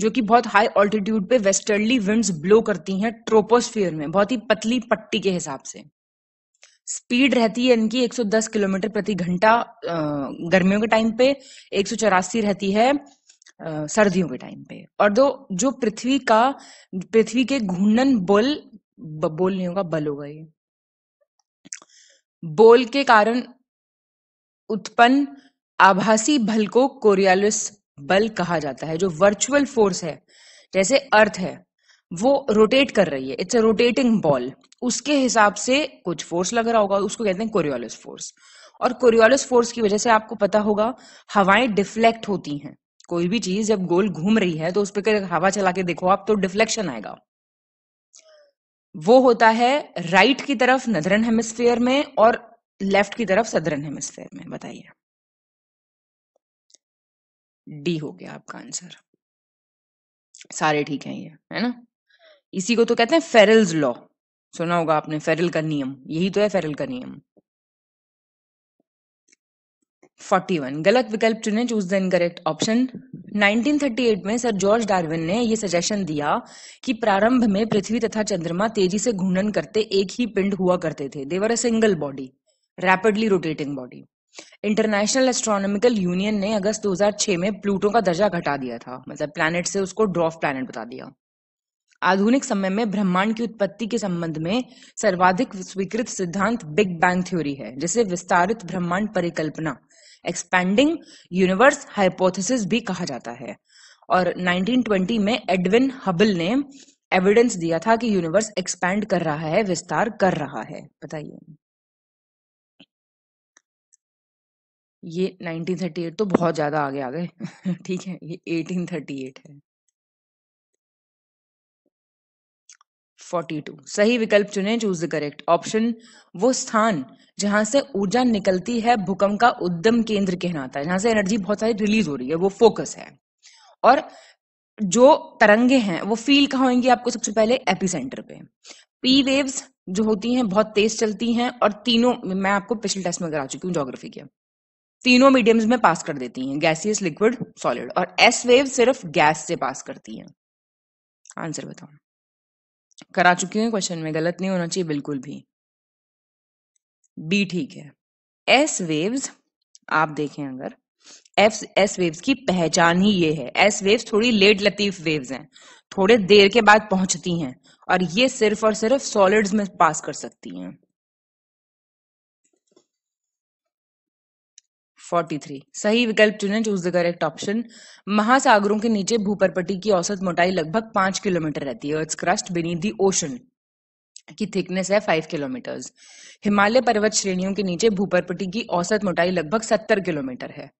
जो कि बहुत हाई ऑल्टीट्यूड पे वेस्टर्ली विंड्स ब्लो करती हैं ट्रोपोस्फियर में बहुत ही पतली पट्टी के हिसाब से स्पीड रहती है इनकी 110 किलोमीटर प्रति घंटा गर्मियों के टाइम पे एक रहती है सर्दियों के टाइम पे और दो जो पृथ्वी का पृथ्वी के घूर्णन बल बोल नहीं होगा बल होगा ये बोल के कारण उत्पन्न आभासी बल को कोरियालिस बल कहा जाता है जो वर्चुअल फोर्स है जैसे अर्थ है वो रोटेट कर रही है इट्स अ रोटेटिंग बॉल उसके हिसाब से कुछ फोर्स लग रहा होगा उसको कहते हैं कोरियोलिस फोर्स और कोरियोलिस फोर्स की वजह से आपको पता होगा हवाएं डिफ्लेक्ट होती हैं कोई भी चीज जब गोल घूम रही है तो उस पर हवा चला के देखो आप तो डिफ्लेक्शन आएगा वो होता है राइट की तरफ नदरन हेमिस्फेयर में और लेफ्ट की तरफ सदरन हेमिस्फेयर में बताइए डी हो गया आपका आंसर सारे ठीक हैं ये है ना इसी को तो कहते हैं फेरल्स लॉ सुना होगा आपने फेरल का नियम यही तो है फेरल का नियम 41 गलत विकल्प चुने चूज द इनकरेक्ट ऑप्शन 1938 में सर जॉर्ज डार्विन ने यह सजेशन दिया कि प्रारंभ में पृथ्वी तथा चंद्रमा तेजी से घूर्णन करते एक ही पिंड हुआ करते थे they were a single body rapidly rotating body International Astronomical Union ने अगस्त 2006 में प्लूटो का दर्जा घटा दिया था मतलब प्लैनेट से उसको ड्रॉफ प्लैनेट बता दिया आधुनिक समय में ब्रह्मांड की उत्पत्ति के संबंध में सर्वाधिक स्वीकृत सिद्धांत बिग बैंग थ्योरी है जिसे विस्तारित ब्रह्मांड परिकल्पना एक्सपैंडिंग यूनिवर्स हाइपोथेसिस भी कहा जाता है और 1920 में एडविन हबल ने एविडेंस दिया था कि यूनिवर्स एक्सपैंड कर रहा है विस्तार कर रहा है बताइए ये 1938 तो बहुत ज्यादा आगे आ गए ठीक है ये 1838 है 42 सही विकल्प चुने चूज द करेक्ट ऑप्शन वो स्थान जहां से ऊर्जा निकलती है भूकंप का उद्यम केंद्र कहलाता है जहां से एनर्जी बहुत सारी रिलीज हो रही है वो फोकस है और जो तरंगे हैं वो फील कहा होंगी आपको सबसे पहले एपी सेंटर पे पी वेव्स जो होती हैं बहुत तेज चलती हैं और तीनों मैं आपको पिछले टेस्ट में करा चुकी हूँ जोग्राफी के तीनों मीडियम्स में पास कर देती हैं गैसियस लिक्विड सॉलिड और एस वेव सिर्फ गैस से पास करती हैं आंसर बताओ करा चुकी हूँ क्वेश्चन में गलत नहीं होना चाहिए बिल्कुल भी बी ठीक है एस वेव्स आप देखें अगर एफ एस वेव्स की पहचान ही ये है एस वेव्स थोड़ी लेट लतीफ वेव्स हैं थोड़े देर के बाद पहुंचती हैं और ये सिर्फ और सिर्फ सॉलिड्स में पास कर सकती हैं 43 सही विकल्प चुने चूज द करेक्ट ऑप्शन महासागरों के नीचे भूपरपट्टी की औसत मोटाई लगभग पांच किलोमीटर रहती है it's crust beneath the ocean की थिकनेस है फाइव किलोमीटर हिमालय पर्वत श्रेणियों के नीचे भूपरपट्टी की औसत मोटाई लगभग सत्तर किलोमीटर है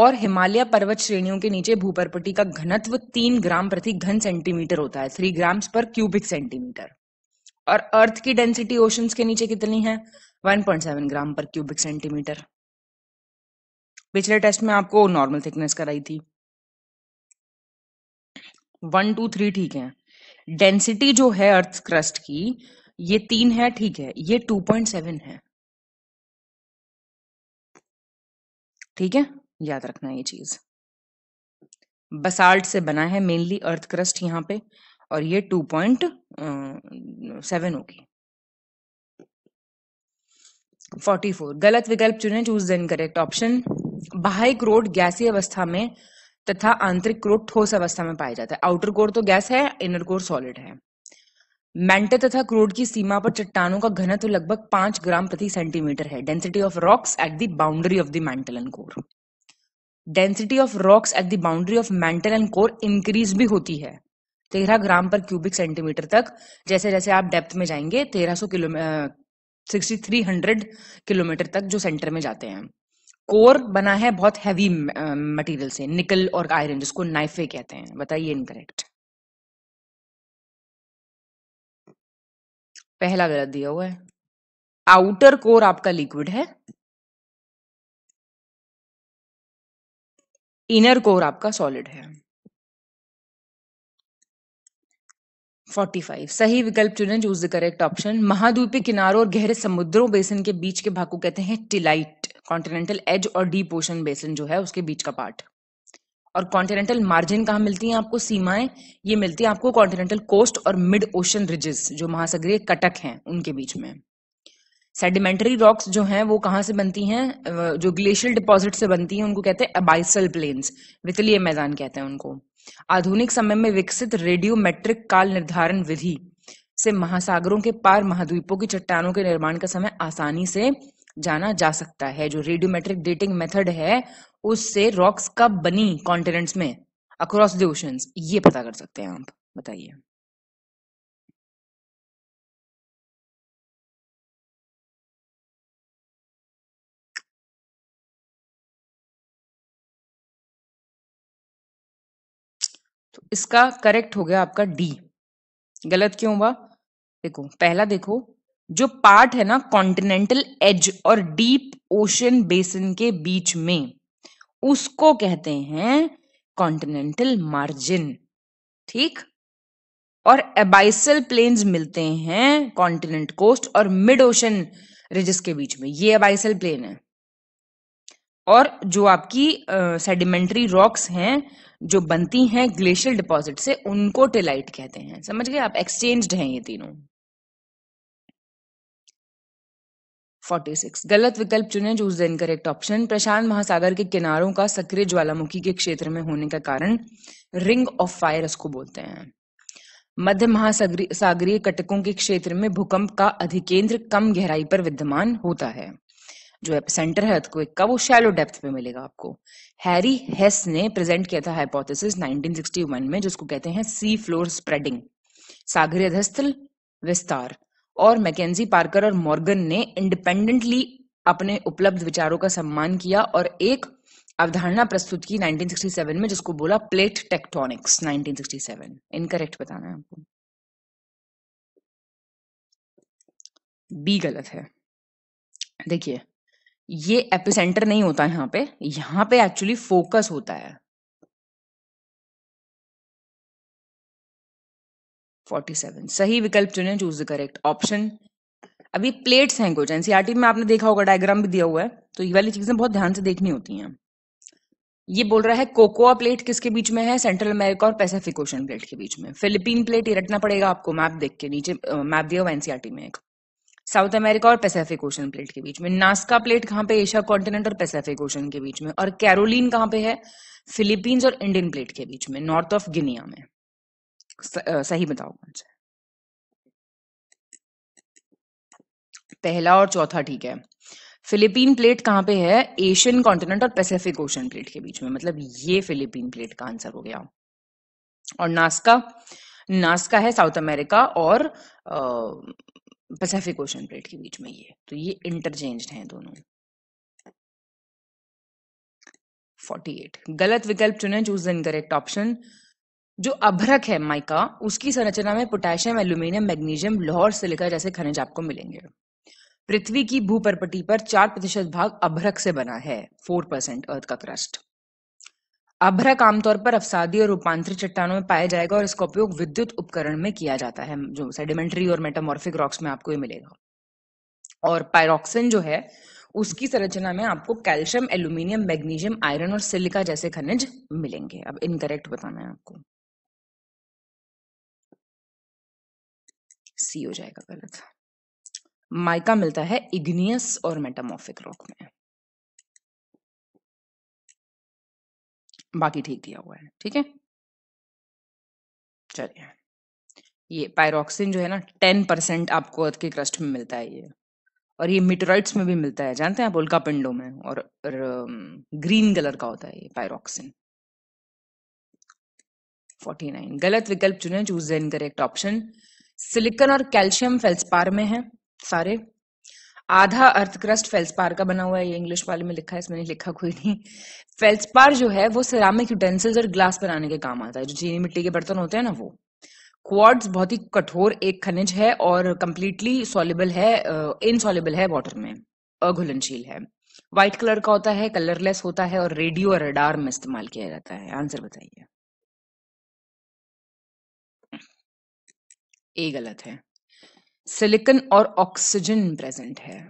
और हिमालय पर्वत श्रेणियों के नीचे भूपरपट्टी का घनत्व तीन ग्राम प्रति घन सेंटीमीटर होता है थ्री ग्राम पर क्यूबिक सेंटीमीटर और अर्थ की डेंसिटी ओशंस के नीचे कितनी है 1.7 ग्राम पर क्यूबिक सेंटीमीटर पिछले टेस्ट में आपको नॉर्मल थिकनेस कराई थी वन टू थ्री ठीक है डेंसिटी जो है अर्थ क्रस्ट की ये तीन है ठीक है ये टू पॉइंट सेवन है ठीक है याद रखना ये चीज बसाल्ट से बना है मेनली अर्थ क्रस्ट यहां पे और ये टू पॉइंट सेवन होगी फोर्टी फोर गलत विकल्प चुने चूज देन करेक्ट ऑप्शन बाहिक रोड गैसी अवस्था में तथा आंतरिक क्रोड ठोस अवस्था में पाया जाता है आउटर कोर तो गैस है इनर कोर सॉलिड है मेंटे तथा क्रोड की सीमा पर चट्टानों का घनत्व लगभग पांच ग्राम प्रति सेंटीमीटर है density of rocks at the boundary of the mantle and core density of rocks at the boundary of mantle and core increase भी होती है तेरह ग्राम पर क्यूबिक सेंटीमीटर तक जैसे जैसे आप डेप्थ में जाएंगे तेरह सौ किलोमी सिक्सटी थ्री हंड्रेड किलोमीटर तक जो सेंटर में जाते हैं कोर बना है बहुत हैवी मटेरियल से निकल और आयरन जिसको नाइफे कहते हैं बताइए इनकरेक्ट पहला गलत दिया हुआ है आउटर कोर आपका लिक्विड है इनर कोर आपका सॉलिड है 45 सही विकल्प चुने चूज द करेक्ट ऑप्शन महाद्वीपीय किनारों और गहरे समुद्रों बेसिन के बीच के भाग को कहते हैं टिलाइट कॉन्टिनेंटल एज और डीप ओशन बेसिन जो है उसके बीच का पार्ट और कॉन्टिनेंटल मार्जिन कहाँ मिलती हैं आपको सीमाएं ये मिलती है आपको कॉन्टिनेंटल कोस्ट और मिड ओशन रिजेस जो महासागरीय कटक हैं उनके बीच में सेडिमेंटरी रॉक्स जो हैं वो कहाँ से बनती हैं जो ग्लेशियल डिपॉजिट से बनती हैं उनको कहते हैं अबाइसल प्लेन्स वितलीय मैदान कहते हैं उनको आधुनिक समय में विकसित रेडियोमेट्रिक काल निर्धारण विधि से महासागरों के पार महाद्वीपों की चट्टानों के निर्माण का समय आसानी से जाना जा सकता है जो रेडियोमेट्रिक डेटिंग मेथड है उससे रॉक्स कब बनी कॉन्टिनेंट्स में अक्रॉस द ये पता कर सकते हैं आप बताइए तो इसका करेक्ट हो गया आपका डी गलत क्यों हुआ देखो पहला देखो जो पार्ट है ना कॉन्टिनेंटल एज और डीप ओशन बेसिन के बीच में उसको कहते हैं कॉन्टिनेंटल मार्जिन ठीक और एबाइसल प्लेन्स मिलते हैं कॉन्टिनेंट कोस्ट और मिड ओशन रिजिस के बीच में ये एबाइसल प्लेन है और जो आपकी सेडिमेंट्री uh, रॉक्स हैं जो बनती हैं ग्लेशियल डिपॉजिट से उनको टेलाइट कहते हैं समझ गए आप एक्सचेंज्ड हैं ये तीनों 46 गलत विकल्प चुने चूज दिन करेक्ट ऑप्शन प्रशांत महासागर के किनारों का सक्रिय ज्वालामुखी के क्षेत्र में होने का कारण रिंग ऑफ फायर इसको बोलते हैं मध्य महासागरीय कटकों के क्षेत्र में भूकंप का अधिकेंद्र कम गहराई पर विद्यमान होता है जो सेंटर है तो का वो शैलो डेप्थ में मिलेगा आपको हैरी हेस ने प्रेजेंट किया था हाइपोथेसिस 1961 में जिसको कहते हैं सी फ्लोर स्प्रेडिंग सागरीय धस्थल विस्तार और मैकेजी पार्कर और मॉर्गन ने इंडिपेंडेंटली अपने उपलब्ध विचारों का सम्मान किया और एक अवधारणा प्रस्तुत की 1967 में जिसको बोला प्लेट टेक्टोनिक्स 1967 इनकरेक्ट बताना है आपको बी गलत है देखिए ये एपिसेंटर नहीं होता यहाँ पे यहाँ पे एक्चुअली फोकस होता है 47 सही विकल्प चुने चूज द करेक्ट ऑप्शन अभी प्लेट्स हैं कुछ एनसीआरटी e में आपने देखा होगा डायग्राम भी दिया हुआ है तो ये वाली चीजें बहुत ध्यान से देखनी होती हैं ये बोल रहा है कोकोआ प्लेट किसके बीच में है सेंट्रल अमेरिका और पैसेफिक ओशन प्लेट के बीच में फिलिपीन प्लेट ये रटना पड़ेगा आपको मैप देख के नीचे मैप दिया हुआ एनसीआरटी e में एक साउथ अमेरिका और पैसेफिक ओशन प्लेट के बीच में नास्का प्लेट कहाँ पे एशिया कॉन्टिनेंट और पैसेफिक ओशन के बीच में और कैरोलिन कहाँ पे है फिलीपींस और इंडियन प्लेट के बीच में नॉर्थ ऑफ गिनिया में सही बताओ कौन सा पहला और चौथा ठीक है फिलिपीन प्लेट कहां पे है एशियन कॉन्टिनेंट और पैसिफिक ओशन प्लेट के बीच में मतलब ये फिलिपीन प्लेट का आंसर हो गया और नास्का नास्का है साउथ अमेरिका और पैसिफिक ओशन प्लेट के बीच में ये तो ये इंटरचेंज हैं दोनों 48 गलत विकल्प चुने चूज द इनकरेक्ट ऑप्शन जो अभ्रक है माइका उसकी संरचना में पोटेशियम एल्यूमिनियम मैग्नीशियम लोहर सिलिका जैसे खनिज आपको मिलेंगे पृथ्वी की भूपरपटी पर चार प्रतिशत भाग अभ्रक से बना है फोर परसेंट अर्थ का क्रस्ट अभ्रक आमतौर पर अफसादी और रूपांतरित चट्टानों में पाया जाएगा और इसका उपयोग विद्युत उपकरण में किया जाता है जो सेडिमेंट्री और मेटामॉर्फिक रॉक्स में आपको ये मिलेगा और पायरोक्सिन जो है उसकी संरचना में आपको कैल्शियम एल्यूमिनियम मैग्नीशियम आयरन और सिलिका जैसे खनिज मिलेंगे अब इनकरेक्ट बताना है आपको सी हो जाएगा गलत माइका मिलता है इग्नियस और मेटामोफिक रॉक में बाकी ठीक दिया हुआ है ठीक है चलिए ये पायरोक्सिन जो है ना टेन परसेंट आपको अर्थ के क्रस्ट में मिलता है ये और ये मिटोराइट्स में भी मिलता है जानते हैं आप उल्का पिंडों में और, और ग्रीन कलर का होता है ये पायरोक्सिन 49 गलत विकल्प चुने choose the incorrect option silicon और कैल्शियम फेल्सपार में है सारे आधा अर्थक्रस्ट फेल्सपार का बना हुआ है ये इंग्लिश वाले में लिखा है इसमें लिखा कोई नहीं फेल्सपार जो है वो सिरामिक यूटेंसिल्स और ग्लास बनाने के काम आता है जो चीनी मिट्टी के बर्तन होते हैं ना वो क्वार्ट्स बहुत ही कठोर एक खनिज है और कंप्लीटली सॉलेबल है इनसॉलेबल है वाटर में अघुलनशील है व्हाइट कलर का होता है कलरलेस होता है और रेडियो और रडार में इस्तेमाल किया जाता है आंसर बताइए ए गलत है सिलिकन और ऑक्सीजन प्रेजेंट है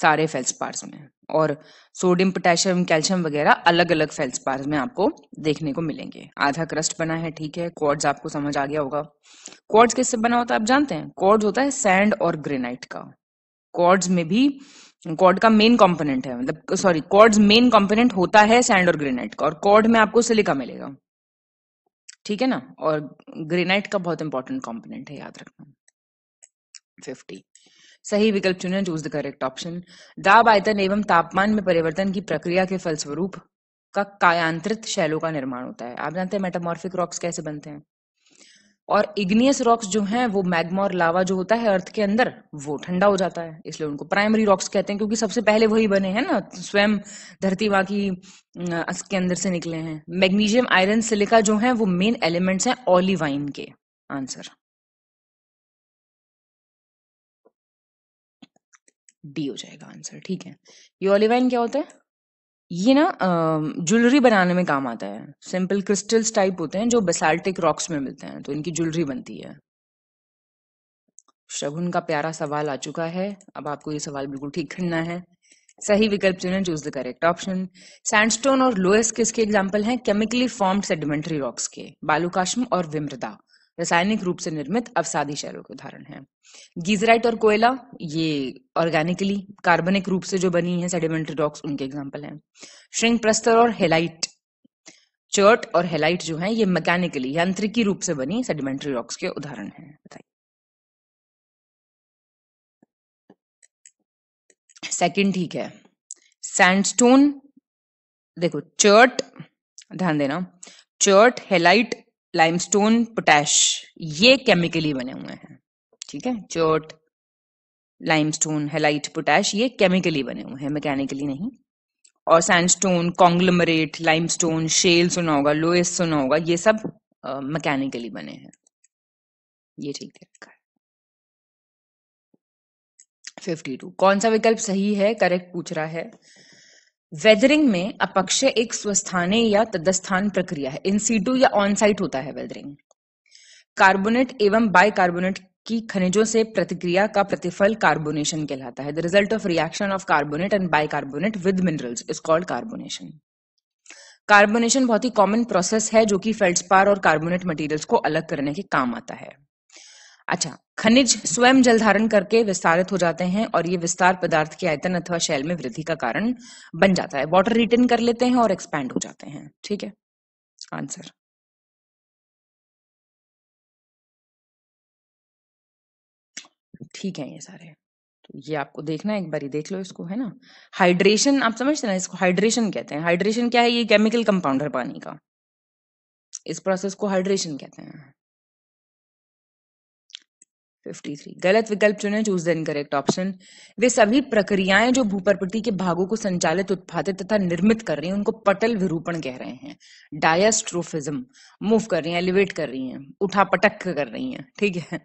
सारे फेल्सपार्स में और सोडियम पोटेशियम कैल्शियम वगैरह अलग अलग फेल्सपार्स में आपको देखने को मिलेंगे आधा क्रस्ट बना है ठीक है क्वार्ड्स आपको समझ आ गया होगा क्वार्ड्स किससे बना होता है आप जानते हैं क्वार्ड्स होता है सैंड और ग्रेनाइट का क्वार्ड्स में भी कॉर्ड का मेन कंपोनेंट है मतलब सॉरी कॉर्ड्स मेन कंपोनेंट होता है सैंड और ग्रेनाइट का और कॉर्ड में आपको सिलिका मिलेगा ठीक है ना और ग्रेनाइट का बहुत इंपॉर्टेंट कॉम्पोनेंट है याद रखना फिफ्टी सही विकल्प चुने चूज द करेक्ट ऑप्शन दाब आयतन एवं तापमान में परिवर्तन की प्रक्रिया के फलस्वरूप का कायांत्रित शैलों का निर्माण होता है आप जानते हैं मेटामॉर्फिक रॉक्स कैसे बनते हैं और इग्नियस रॉक्स जो हैं वो मैग्मा और लावा जो होता है अर्थ के अंदर वो ठंडा हो जाता है इसलिए उनको प्राइमरी रॉक्स कहते हैं क्योंकि सबसे पहले वही बने हैं ना स्वयं धरती वहां की के अंदर से निकले हैं मैग्नीशियम आयरन सिलिका जो है वो मेन एलिमेंट्स हैं ऑलिवाइन के आंसर डी हो जाएगा आंसर ठीक है ये ऑलिवाइन क्या होता है ये ना ज्वेलरी बनाने में काम आता है सिंपल क्रिस्टल्स टाइप होते हैं जो बेसाल्टिक रॉक्स में मिलते हैं तो इनकी ज्वेलरी बनती है श्रवण का प्यारा सवाल आ चुका है अब आपको ये सवाल बिल्कुल ठीक करना है सही विकल्प चुने choose the correct option sandstone और लोएस किसके एग्जाम्पल हैं केमिकली फॉर्म्ड सेडिमेंट्री रॉक्स के बालूकाश्म और विम्रदा रासायनिक रूप से निर्मित अवसादी शैलों के उदाहरण हैं गीजराइट और कोयला ये ऑर्गेनिकली कार्बनिक रूप से जो बनी है सेडिमेंट्री रॉक्स उनके एग्जाम्पल हैं श्रिंग प्रस्तर और हेलाइट चर्ट और हेलाइट जो है ये मैकेनिकली यांत्रिकी रूप से बनी सेडिमेंट्री रॉक्स के उदाहरण हैं बताइए सेकेंड ठीक है सैंडस्टोन देखो चर्ट ध्यान देना चर्ट हेलाइट लाइमस्टोन पोटैश ये केमिकली बने हुए हैं ठीक है चोट लाइमस्टोन हेलाइट पोटैश ये केमिकली बने हुए हैं मैकेनिकली नहीं और सैंडस्टोन कॉन्ग्लमरेट लाइमस्टोन शेल सुना होगा लोएस सुना होगा ये सब मैकेनिकली uh, बने हैं ये ठीक है है फिफ्टी टू कौन सा विकल्प सही है करेक्ट पूछ रहा है वेदरिंग में अपक्षय एक स्वस्थाने या तदस्थान प्रक्रिया है इन सीटू या ऑन साइट होता है वेदरिंग कार्बोनेट एवं बायकार्बोनेट की खनिजों से प्रतिक्रिया का प्रतिफल कार्बोनेशन कहलाता है the result of reaction of carbonate and carbonate with minerals is called carbonation carbonation बहुत ही कॉमन प्रोसेस है जो कि फेल्ट और कार्बोनेट मटेरियल्स को अलग करने के काम आता है अच्छा खनिज स्वयं जल धारण करके विस्तारित हो जाते हैं और ये विस्तार पदार्थ के आयतन अथवा शैल में वृद्धि का कारण बन जाता है वाटर रिटेन कर लेते हैं और एक्सपैंड हो जाते हैं ठीक है आंसर ठीक है ये सारे तो ये आपको देखना है एक बार देख लो इसको है ना हाइड्रेशन आप समझते ना इसको हाइड्रेशन कहते हैं हाइड्रेशन क्या है ये केमिकल कंपाउंडर पानी का इस प्रोसेस को हाइड्रेशन कहते हैं 53 गलत विकल्प चुने चूज द इनकरेक्ट ऑप्शन वे सभी प्रक्रियाएं जो भूपर्पटी के भागों को संचालित उत्पादित तथा निर्मित कर रही हैं उनको पटल विरूपण कह रहे हैं डायस्ट्रोफिज्म मूव कर रही हैं एलिवेट कर रही हैं उठा पटक कर रही हैं ठीक है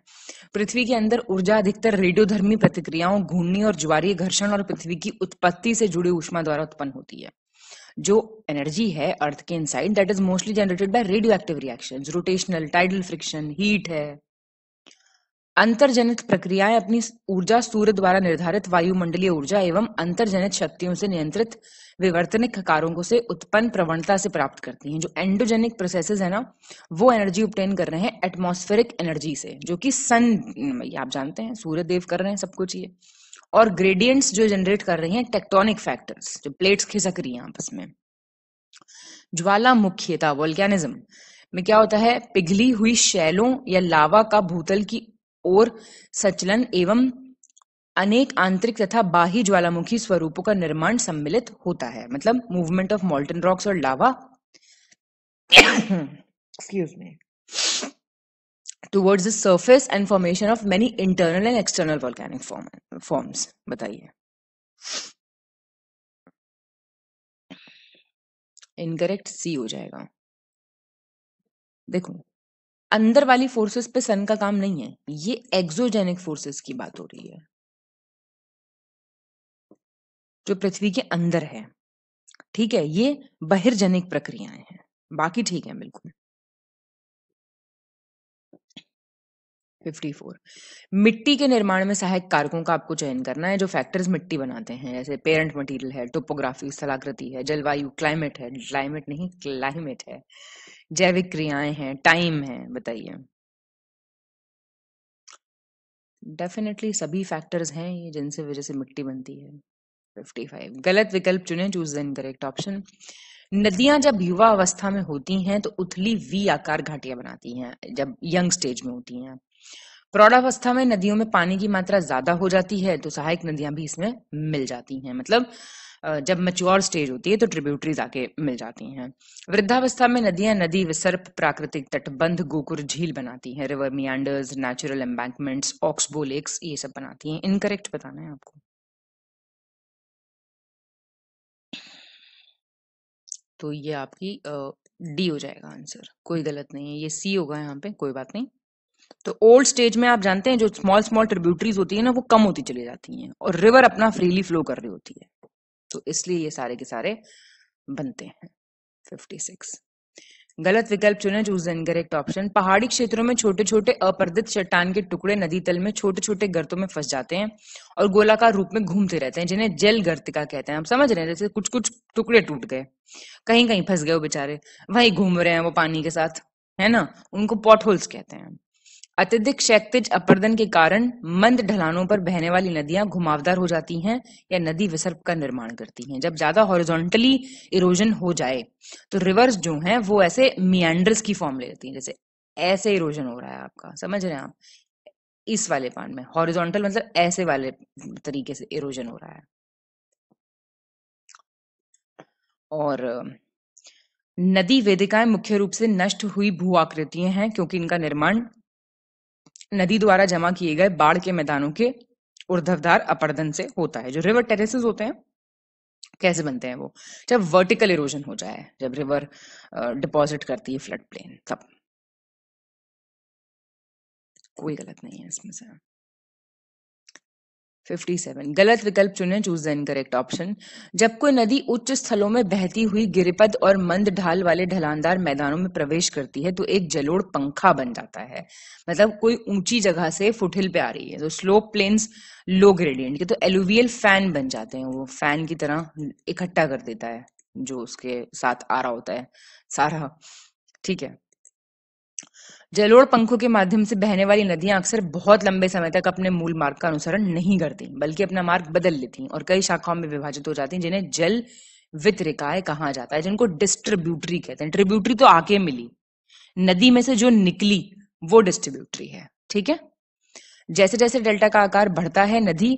पृथ्वी के अंदर ऊर्जा अधिकतर रेडियोधर्मी प्रतिक्रियाओं घूर्णी और ज्वारीय घर्षण और पृथ्वी की उत्पत्ति से जुड़ी ऊष्मा द्वारा उत्पन्न होती है जो एनर्जी है अर्थ के inside that is mostly generated by radioactive reaction rotational tidal friction heat है अंतर्जनित प्रक्रियाएं अपनी ऊर्जा सूर्य द्वारा निर्धारित वायुमंडलीय ऊर्जा एवं अंतर्जनित शक्तियों से नियंत्रित विवर्तनिक कारकों से उत्पन्न प्रवणता से प्राप्त करती हैं जो एंडोजेनिक प्रोसेसेस है ना वो एनर्जी उपटेन कर रहे हैं एटमॉस्फेरिक एनर्जी से जो कि सन आप जानते हैं सूर्य देव कर रहे हैं सब कुछ ये और ग्रेडियंट्स जो जनरेट कर रही हैं टेक्टोनिक फैक्टर्स जो प्लेट्स खिसक रही हैं आपस में मुख्यता वोल्केनिज्म में क्या होता है पिघली हुई शैलों या लावा का भूतल की और सचलन एवं अनेक आंतरिक तथा बाह्य ज्वालामुखी स्वरूपों का निर्माण सम्मिलित होता है मतलब मूवमेंट ऑफ मोल्टन रॉक्स और lava excuse me towards the surface and formation of many internal and external volcanic forms बताइए इनकरेक्ट सी हो जाएगा देखो अंदर वाली फोर्सेस पे सन का काम नहीं है ये एक्सोजेनिक फोर्सेस की बात हो रही है जो पृथ्वी के अंदर है ठीक है ये बहिर्जनिक प्रक्रियाएं हैं बाकी ठीक है बिल्कुल 54 मिट्टी के निर्माण में सहायक कारकों का आपको चयन करना है जो फैक्टर्स मिट्टी बनाते हैं जैसे पेरेंट मटेरियल है टोपोग्राफी स्थलाकृति है जलवायु क्लाइमेट है क्लाइमेट नहीं क्लाइमेट है जैविक क्रियाएं हैं टाइम है बताइए डेफिनेटली सभी फैक्टर्स हैं ये जिनसे वजह से मिट्टी बनती है 55 गलत विकल्प चुने चूज द इनकरेक्ट ऑप्शन नदियां जब युवा अवस्था में होती हैं तो उथली वी आकार घाटियां बनाती हैं जब यंग स्टेज में होती हैं प्रौढ़ावस्था में नदियों में पानी की मात्रा ज्यादा हो जाती है तो सहायक नदियां भी इसमें मिल जाती हैं मतलब जब मच्योर स्टेज होती है तो ट्रिब्यूटरीज आके मिल जाती हैं वृद्धावस्था में नदियां नदी विसर्प प्राकृतिक तटबंध गोकुर झील बनाती हैं river meanders natural embankments oxbow lakes ये सब बनाती हैं इनकरेक्ट बताना है आपको तो ये आपकी डी हो जाएगा आंसर कोई गलत नहीं है ये सी होगा यहाँ पे कोई बात नहीं तो ओल्ड स्टेज में आप जानते हैं जो स्मॉल स्मॉल ट्रिब्यूटरीज होती है ना वो कम होती चली जाती हैं और रिवर अपना फ्रीली फ्लो कर रही होती है तो इसलिए ये सारे के सारे बनते हैं 56 गलत विकल्प चुने चूज इनकरेक्ट ऑप्शन पहाड़ी क्षेत्रों में छोटे छोटे अपर्दित चट्टान के टुकड़े नदी तल में छोटे छोटे गर्तों में फंस जाते हैं और गोलाकार रूप में घूमते रहते हैं जिन्हें जल गर्तिका कहते हैं हम समझ रहे हैं जैसे कुछ कुछ टुकड़े टूट गए कहीं कहीं फंस गए वो बेचारे वही घूम रहे हैं वो पानी के साथ है ना उनको पॉट होल्स कहते हैं अत्यधिक क्षैतिज अपर्दन के कारण मंद ढलानों पर बहने वाली नदियां घुमावदार हो जाती हैं या नदी विसर्प का निर्माण करती हैं जब ज्यादा हॉरिजॉन्टली इरोजन हो जाए तो रिवर्स जो हैं वो ऐसे मियंडर्स की फॉर्म ले लेती हैं जैसे ऐसे इरोजन हो रहा है आपका समझ रहे हैं आप इस वाले पान में हॉरिजॉन्टल मतलब ऐसे वाले तरीके से इरोजन हो रहा है और नदी वेदिकाएं मुख्य रूप से नष्ट हुई भू आकृतियां हैं क्योंकि इनका निर्माण नदी द्वारा जमा किए गए बाढ़ के मैदानों के ऊर्धवधार अपर्दन से होता है जो रिवर टेरेसेस होते हैं कैसे बनते हैं वो जब वर्टिकल इरोजन हो जाए जब रिवर डिपॉजिट करती है फ्लड प्लेन तब कोई गलत नहीं है इसमें से 57 गलत विकल्प चुने चूज द इनकरेक्ट ऑप्शन जब कोई नदी उच्च स्थलों में बहती हुई गिरिपद और मंद ढाल वाले ढलानदार मैदानों में प्रवेश करती है तो एक जलोड़ पंखा बन जाता है मतलब कोई ऊंची जगह से फुटहिल पे आ रही है तो स्लोप प्लेन्स लो ग्रेडियंट के तो एलुवियल फैन बन जाते हैं वो फैन की तरह इकट्ठा कर देता है जो उसके साथ आ रहा होता है सारा ठीक है जलोड़ पंखों के माध्यम से बहने वाली नदियां अक्सर बहुत लंबे समय तक अपने मूल मार्ग का अनुसरण नहीं करती बल्कि अपना मार्ग बदल लेती और कई शाखाओं में विभाजित हो जाती जिन्हें जल वितरिकाय कहा जाता है जिनको डिस्ट्रीब्यूटरी कहते हैं ट्रिब्यूटरी तो आके मिली नदी में से जो निकली वो डिस्ट्रीब्यूटरी है ठीक है जैसे जैसे डेल्टा का आकार बढ़ता है नदी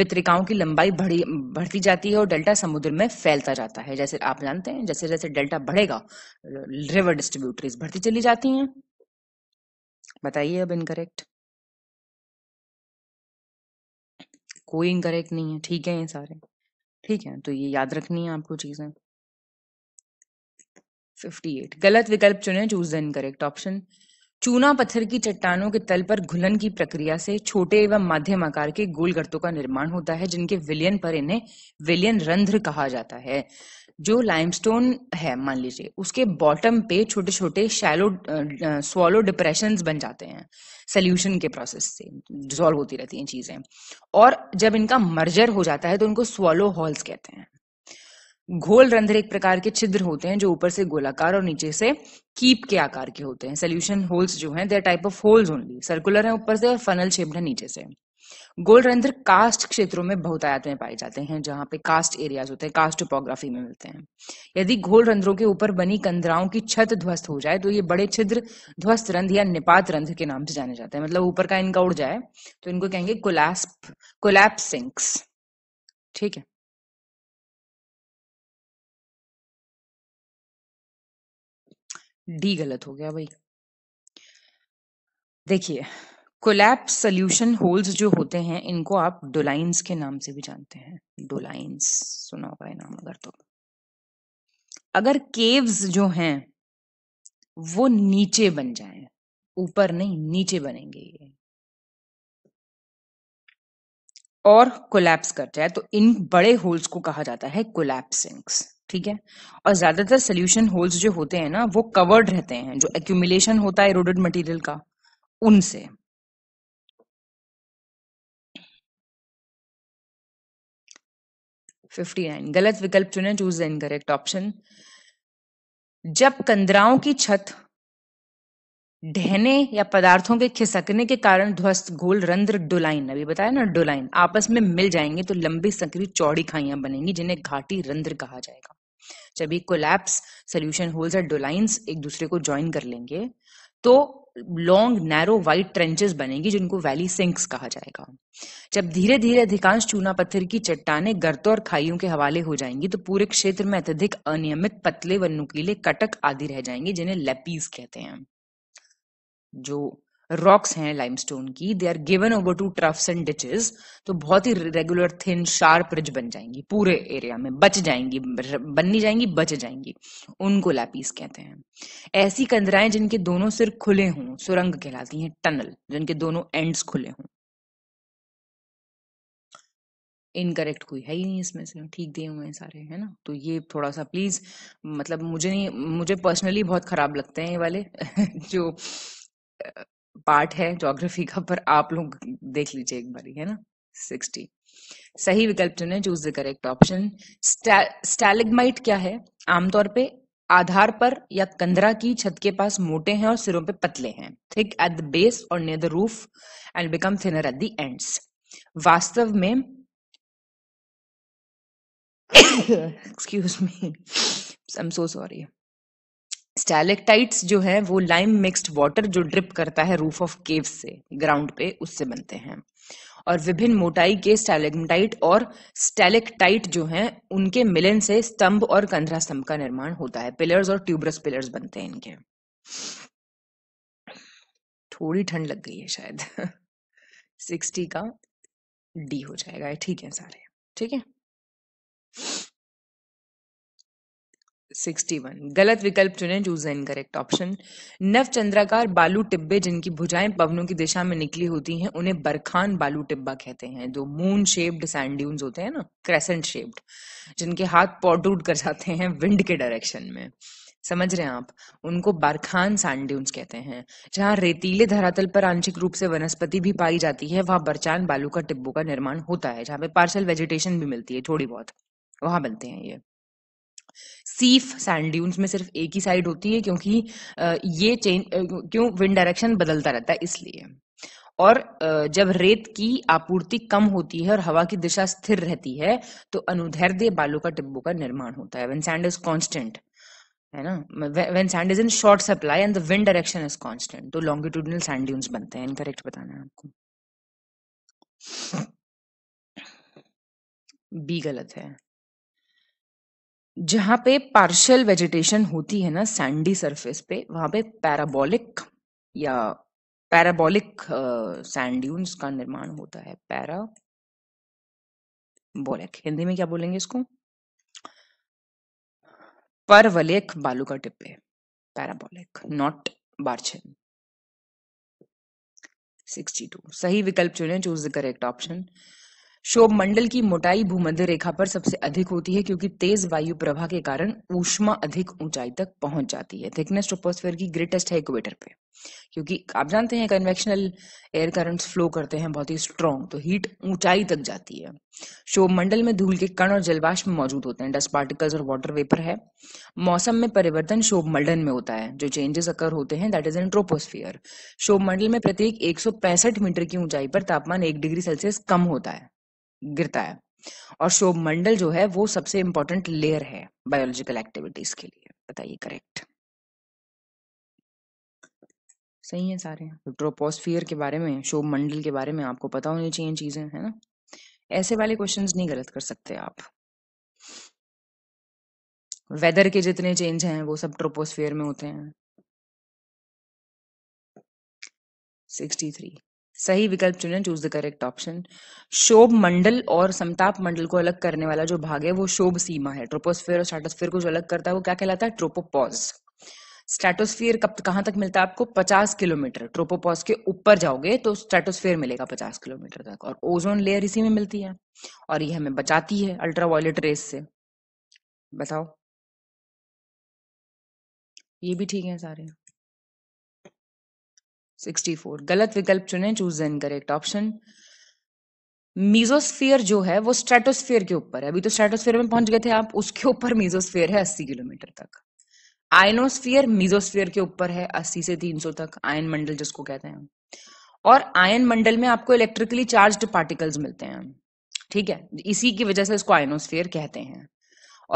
वितरिकाओं की लंबाई बढ़ी बढ़ती जाती है और डेल्टा समुद्र में फैलता जाता है जैसे आप जानते हैं जैसे जैसे डेल्टा बढ़ेगा रिवर डिस्ट्रीब्यूटरीज बढ़ती चली जाती हैं बताइए अब इनकरेक्ट कोई इनकरेक्ट नहीं है ठीक है ये सारे ठीक है तो ये याद रखनी है आपको चीजें 58 गलत विकल्प चुने चूज द इनकरेक्ट ऑप्शन चूना पत्थर की चट्टानों के तल पर घुलन की प्रक्रिया से छोटे एवं मध्यम आकार के गोल गर्तों का निर्माण होता है जिनके विलियन पर इन्हें विलियन रंध्र कहा जाता है जो लाइमस्टोन है मान लीजिए उसके बॉटम पे छोटे छोटे शैलो स्वॉलो डिप्रेशन बन जाते हैं सोल्यूशन के प्रोसेस से डिजोल्व होती रहती हैं चीजें और जब इनका मर्जर हो जाता है तो इनको स्वॉलो हॉल्स कहते हैं घोल रंध्र एक प्रकार के छिद्र होते हैं जो ऊपर से गोलाकार और नीचे से कीप के आकार के होते हैं सोल्यूशन होल्स जो हैं there type of holes only circular है ऊपर से और फनल शेप्ड है नीचे से रंध्र कास्ट क्षेत्रों में बहुत आयात में पाए जाते हैं जहां पे कास्ट एरियाज होते हैं कास्ट टोपोग्राफी में मिलते हैं यदि घोल रंध्रों के ऊपर बनी कंदराओं की छत ध्वस्त हो जाए तो ये बड़े छिद्र ध्वस्त रंध्र या निपात रंध्र के नाम से जाने जाते हैं मतलब ऊपर का इनका उड़ जाए तो इनको कहेंगे कोलैप्स कोलैप्स ठीक है डी गलत हो गया भाई देखिए कोलैप्स सोल्यूशन होल्स जो होते हैं इनको आप डोलाइंस के नाम से भी जानते हैं डोलाइंस सुना होगा नाम अगर तो अगर केव्स जो हैं वो नीचे बन जाएं ऊपर नहीं नीचे बनेंगे ये और कोलैप्स कर जाए तो इन बड़े होल्स को कहा जाता है कोलैप्सिंग्स ठीक है और ज्यादातर सोल्यूशन होल्स जो होते हैं ना वो कवर्ड रहते हैं जो एक्यूमिलेशन होता है रोडेड मटेरियल का उनसे 59 गलत विकल्प चुने चूज द इनकरेक्ट ऑप्शन जब कंदराओं की छत ढहने या पदार्थों के खिसकने के कारण ध्वस्त गोल रंध्र डोलाइन अभी बताया ना डोलाइन आपस में मिल जाएंगे तो लंबी संकरी चौड़ी खाइयां बनेंगी जिन्हें घाटी रंध्र कहा जाएगा जब ये कोलैप्स सोल्यूशन होल्स और डोलाइंस एक दूसरे को ज्वाइन कर लेंगे तो लॉन्ग नैरो वाइट ट्रेंचेस बनेंगी जिनको वैली सिंक्स कहा जाएगा जब धीरे धीरे अधिकांश चूना पत्थर की चट्टाने गर्तों और खाइयों के हवाले हो जाएंगी तो पूरे क्षेत्र में अत्यधिक अनियमित पतले व नुकीले कटक आदि रह जाएंगे जिन्हें लेपीज कहते हैं जो रॉक्स हैं लाइमस्टोन की they are given over to troughs and ditches तो बहुत ही रेगुलर थिन शार्प रिज बन जाएंगी पूरे एरिया में बच जाएंगी बन नहीं जाएंगी बच जाएंगी उनको लैपीस कहते हैं ऐसी कंदराएं जिनके दोनों सिर खुले हों सुरंग कहलाती हैं टनल जिनके दोनों एंड्स खुले हों इनकरेक्ट कोई है ही नहीं इसमें से ठीक दिए हुए हैं सारे है ना तो ये थोड़ा सा प्लीज मतलब मुझे नहीं मुझे पर्सनली बहुत खराब लगते हैं ये वाले जो पार्ट है ज्योग्राफी का पर आप लोग देख लीजिए एक बारी है ना सिक्सटी सही विकल्प चुने choose the correct option stalagmite क्या है आमतौर पे आधार पर या कंदरा की छत के पास मोटे हैं और सिरों पे पतले हैं थिक एट द बेस और near the roof and become thinner at the ends वास्तव में excuse me I am so sorry stalactites जो है वो लाइम मिक्स्ड वाटर जो ड्रिप करता है रूफ ऑफ केव से ग्राउंड पे उससे बनते हैं और विभिन्न मोटाई के स्टैलेगमाइट और स्टैलेक्टाइट जो हैं उनके मिलन से स्तंभ और कंधरा स्तंभ का निर्माण होता है पिलर्स और ट्यूबरस पिलर्स बनते हैं इनके थोड़ी ठंड लग गई है शायद सिक्सटी का डी हो जाएगा ठीक है सारे ठीक है 61 गलत विकल्प चुने चूज द करेक्ट ऑप्शन नव चंद्राकार बालू टिब्बे जिनकी भुजाएं पवनों की दिशा में निकली होती हैं उन्हें बरखान बालू टिब्बा कहते हैं जो मून शेप्ड सैंड होते हैं ना क्रेसेंट शेप्ड जिनके हाथ पॉट कर जाते हैं विंड के डायरेक्शन में समझ रहे हैं आप उनको बरखान सैंड कहते हैं जहाँ रेतीले धरातल पर आंशिक रूप से वनस्पति भी पाई जाती है वहां बरचान बालू का टिब्बों का निर्माण होता है जहाँ पे पार्शल वेजिटेशन भी मिलती है थोड़ी बहुत वहां बनते हैं ये सीफ सैंड ड्यून्स में सिर्फ एक ही साइड होती है क्योंकि ये चेंज क्यों विंड डायरेक्शन बदलता रहता है इसलिए और जब रेत की आपूर्ति कम होती है और हवा की दिशा स्थिर रहती है तो अनुधैर्य बालू का टिब्बों का निर्माण होता है वेन सैंड इज कॉन्स्टेंट है ना when sand is in short supply and the wind direction is constant तो लॉन्गिट्यूडनल सैंड ड्यून्स बनते हैं इनकरेक्ट बताना है आपको बी गलत है जहां पे पार्शियल वेजिटेशन होती है ना सैंडी सरफेस पे वहां पे पैराबोलिक या पैराबोलिक सैंड्यून्स का निर्माण होता है पैरा बोलेक हिंदी में क्या बोलेंगे इसको वलेख बालू का टिप्पे पैराबोलिक नॉट बार्चन 62 सही विकल्प चुने चूज द करेक्ट ऑप्शन शोभ मंडल की मोटाई भूमध्य रेखा पर सबसे अधिक होती है क्योंकि तेज वायु प्रवाह के कारण ऊष्मा अधिक ऊंचाई तक पहुंच जाती है थिकनेस ट्रोपोस्फेयर की ग्रेटेस्ट है इक्वेटर पे क्योंकि आप जानते हैं कन्वेक्शनल एयर करंट्स फ्लो करते हैं बहुत ही स्ट्रॉन्ग तो हीट ऊंचाई तक जाती है शोभ मंडल में धूल के कण और जलवाष्प मौजूद होते हैं डस्ट पार्टिकल्स और वाटर वेपर है मौसम में परिवर्तन शोभ मंडल में होता है जो चेंजेस अकर होते हैं दैट इज इन ट्रोपोस्फियर शोभ मंडल में प्रत्येक एक मीटर की ऊंचाई पर तापमान एक डिग्री सेल्सियस कम होता है गिरता है और शोभ मंडल जो है वो सबसे इंपॉर्टेंट लेयर है बायोलॉजिकल एक्टिविटीज के लिए बताइए करेक्ट सही है सारे ट्रोपोस्फियर के बारे में शोभ मंडल के बारे में आपको पता होनी चाहिए चीजें है ना ऐसे वाले क्वेश्चन नहीं गलत कर सकते आप वेदर के जितने चेंज हैं वो सब ट्रोपोस्फेयर में होते हैं 63 सही विकल्प चुने चूज द करेक्ट ऑप्शन शोभ मंडल और समताप मंडल को अलग करने वाला जो भाग है वो शोभ सीमा है ट्रोपोस्फेयर और स्टेटोस्फेयर को जो अलग करता है वो क्या कहलाता है ट्रोपोपॉज स्ट्रेटोस्फीयर कब कहां तक मिलता है आपको 50 किलोमीटर ट्रोपोपॉज के ऊपर जाओगे तो स्ट्रेटोस्फीयर मिलेगा 50 किलोमीटर तक और ओजोन लेयर इसी में मिलती है और ये हमें बचाती है अल्ट्रावायलेट रेस से बताओ ये भी ठीक है सारे 64 गलत विकल्प चुने choose the incorrect option mesosphere जो है वो स्ट्रेटोस्फियर के ऊपर है अभी तो स्ट्रेटोस्फियर में पहुंच गए थे आप उसके ऊपर मीजोस्फियर है 80 किलोमीटर तक आयनोस्फियर मीजोस्फियर के ऊपर है 80 से 300 तक आयन मंडल जिसको कहते हैं और आयन मंडल में आपको इलेक्ट्रिकली चार्ज पार्टिकल्स मिलते हैं ठीक है इसी की वजह से इसको आयनोस्फियर कहते हैं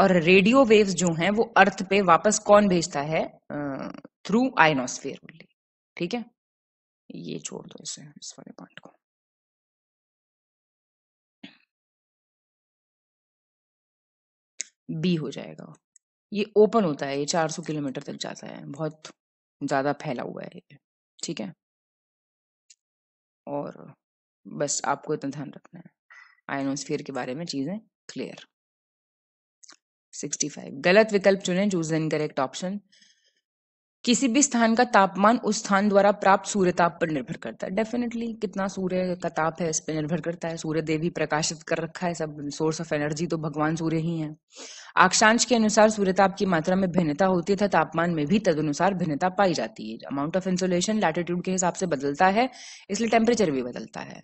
और रेडियो वेव्स जो हैं वो अर्थ पे वापस कौन भेजता है थ्रू आयनोस्फियर ठीक है ये छोड़ दो इसे इस वाले पॉइंट को बी हो जाएगा ये ओपन होता है ये 400 किलोमीटर तक जाता है बहुत ज़्यादा फैला हुआ है ये ठीक है और बस आपको इतना ध्यान रखना है आयनोस्फीयर के बारे में चीज़ें क्लियर 65 गलत विकल्प चुनें चूज द इनकरेक्ट ऑप्शन किसी भी स्थान का तापमान उस स्थान द्वारा प्राप्त सूर्य ताप पर निर्भर करता है डेफिनेटली कितना सूर्य का ताप है इस पर निर्भर करता है सूर्य देवी प्रकाशित कर रखा है सब सोर्स ऑफ एनर्जी तो भगवान सूर्य ही है अक्षांश के अनुसार सूर्य ताप की मात्रा में भिन्नता होती है तथा तापमान में भी तदनुसार भिन्नता पाई जाती है अमाउंट ऑफ इंसुलेशन लैटिट्यूड के हिसाब से बदलता है इसलिए टेम्परेचर भी बदलता है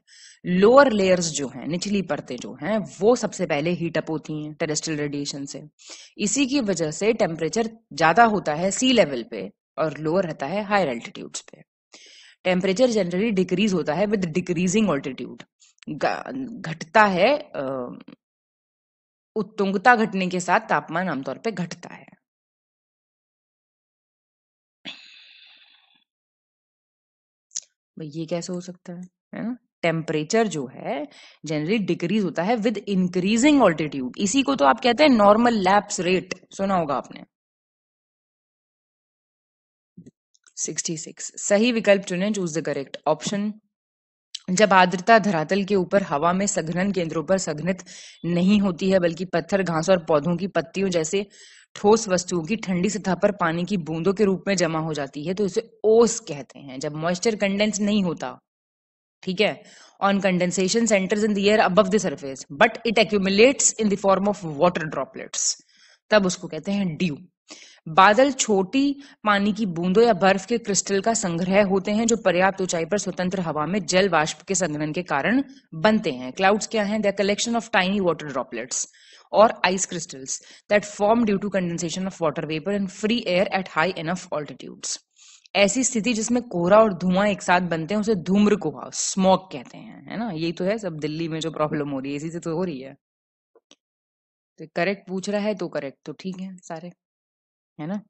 लोअर लेयर्स जो हैं निचली परतें जो हैं वो सबसे पहले हीट अप होती हैं टेरेस्ट्रियल रेडिएशन से इसी की वजह से टेम्परेचर ज्यादा होता है सी लेवल पे और लोअर रहता है हायर एल्टीट्यूड्स पे टेम्परेचर जनरली डिक्रीज होता है विद डिक्रीजिंग ऑल्टीट्यूड घटता है उत्तुंगता घटने के साथ तापमान आमतौर पे घटता है ये कैसे हो सकता है है ना टेम्परेचर जो है जनरली डिक्रीज होता है विद इंक्रीजिंग ऑल्टीट्यूड इसी को तो आप कहते हैं नॉर्मल लैप्स रेट सुना होगा आपने 66 सही विकल्प चुने चूज द करेक्ट ऑप्शन जब आर्द्रता धरातल के ऊपर हवा में सघनन केंद्रों पर सघनित नहीं होती है बल्कि पत्थर घास और पौधों की पत्तियों जैसे ठोस वस्तुओं की ठंडी सतह पर पानी की बूंदों के रूप में जमा हो जाती है तो इसे ओस कहते हैं जब मॉइस्चर कंडेंस नहीं होता ठीक है on condensation centres in the air above the surface but it accumulates in the form of water droplets तब उसको कहते हैं ड्यू बादल छोटी पानी की बूंदों या बर्फ के क्रिस्टल का संग्रह होते हैं जो पर्याप्त ऊंचाई पर स्वतंत्र हवा में जल वाष्प के संघनन के कारण बनते हैं क्लाउड्स क्या है the collection of tiny water droplets और ice crystals that form due to condensation of water vapour in free air at high enough altitudes ऐसी स्थिति जिसमें कोहरा और धुआं एक साथ बनते हैं उसे धूम्र कोहा स्मोक कहते हैं है ना यही तो है सब दिल्ली में जो प्रॉब्लम हो रही है इसी से तो हो रही है तो करेक्ट पूछ रहा है तो करेक्ट तो ठीक है सारे है ना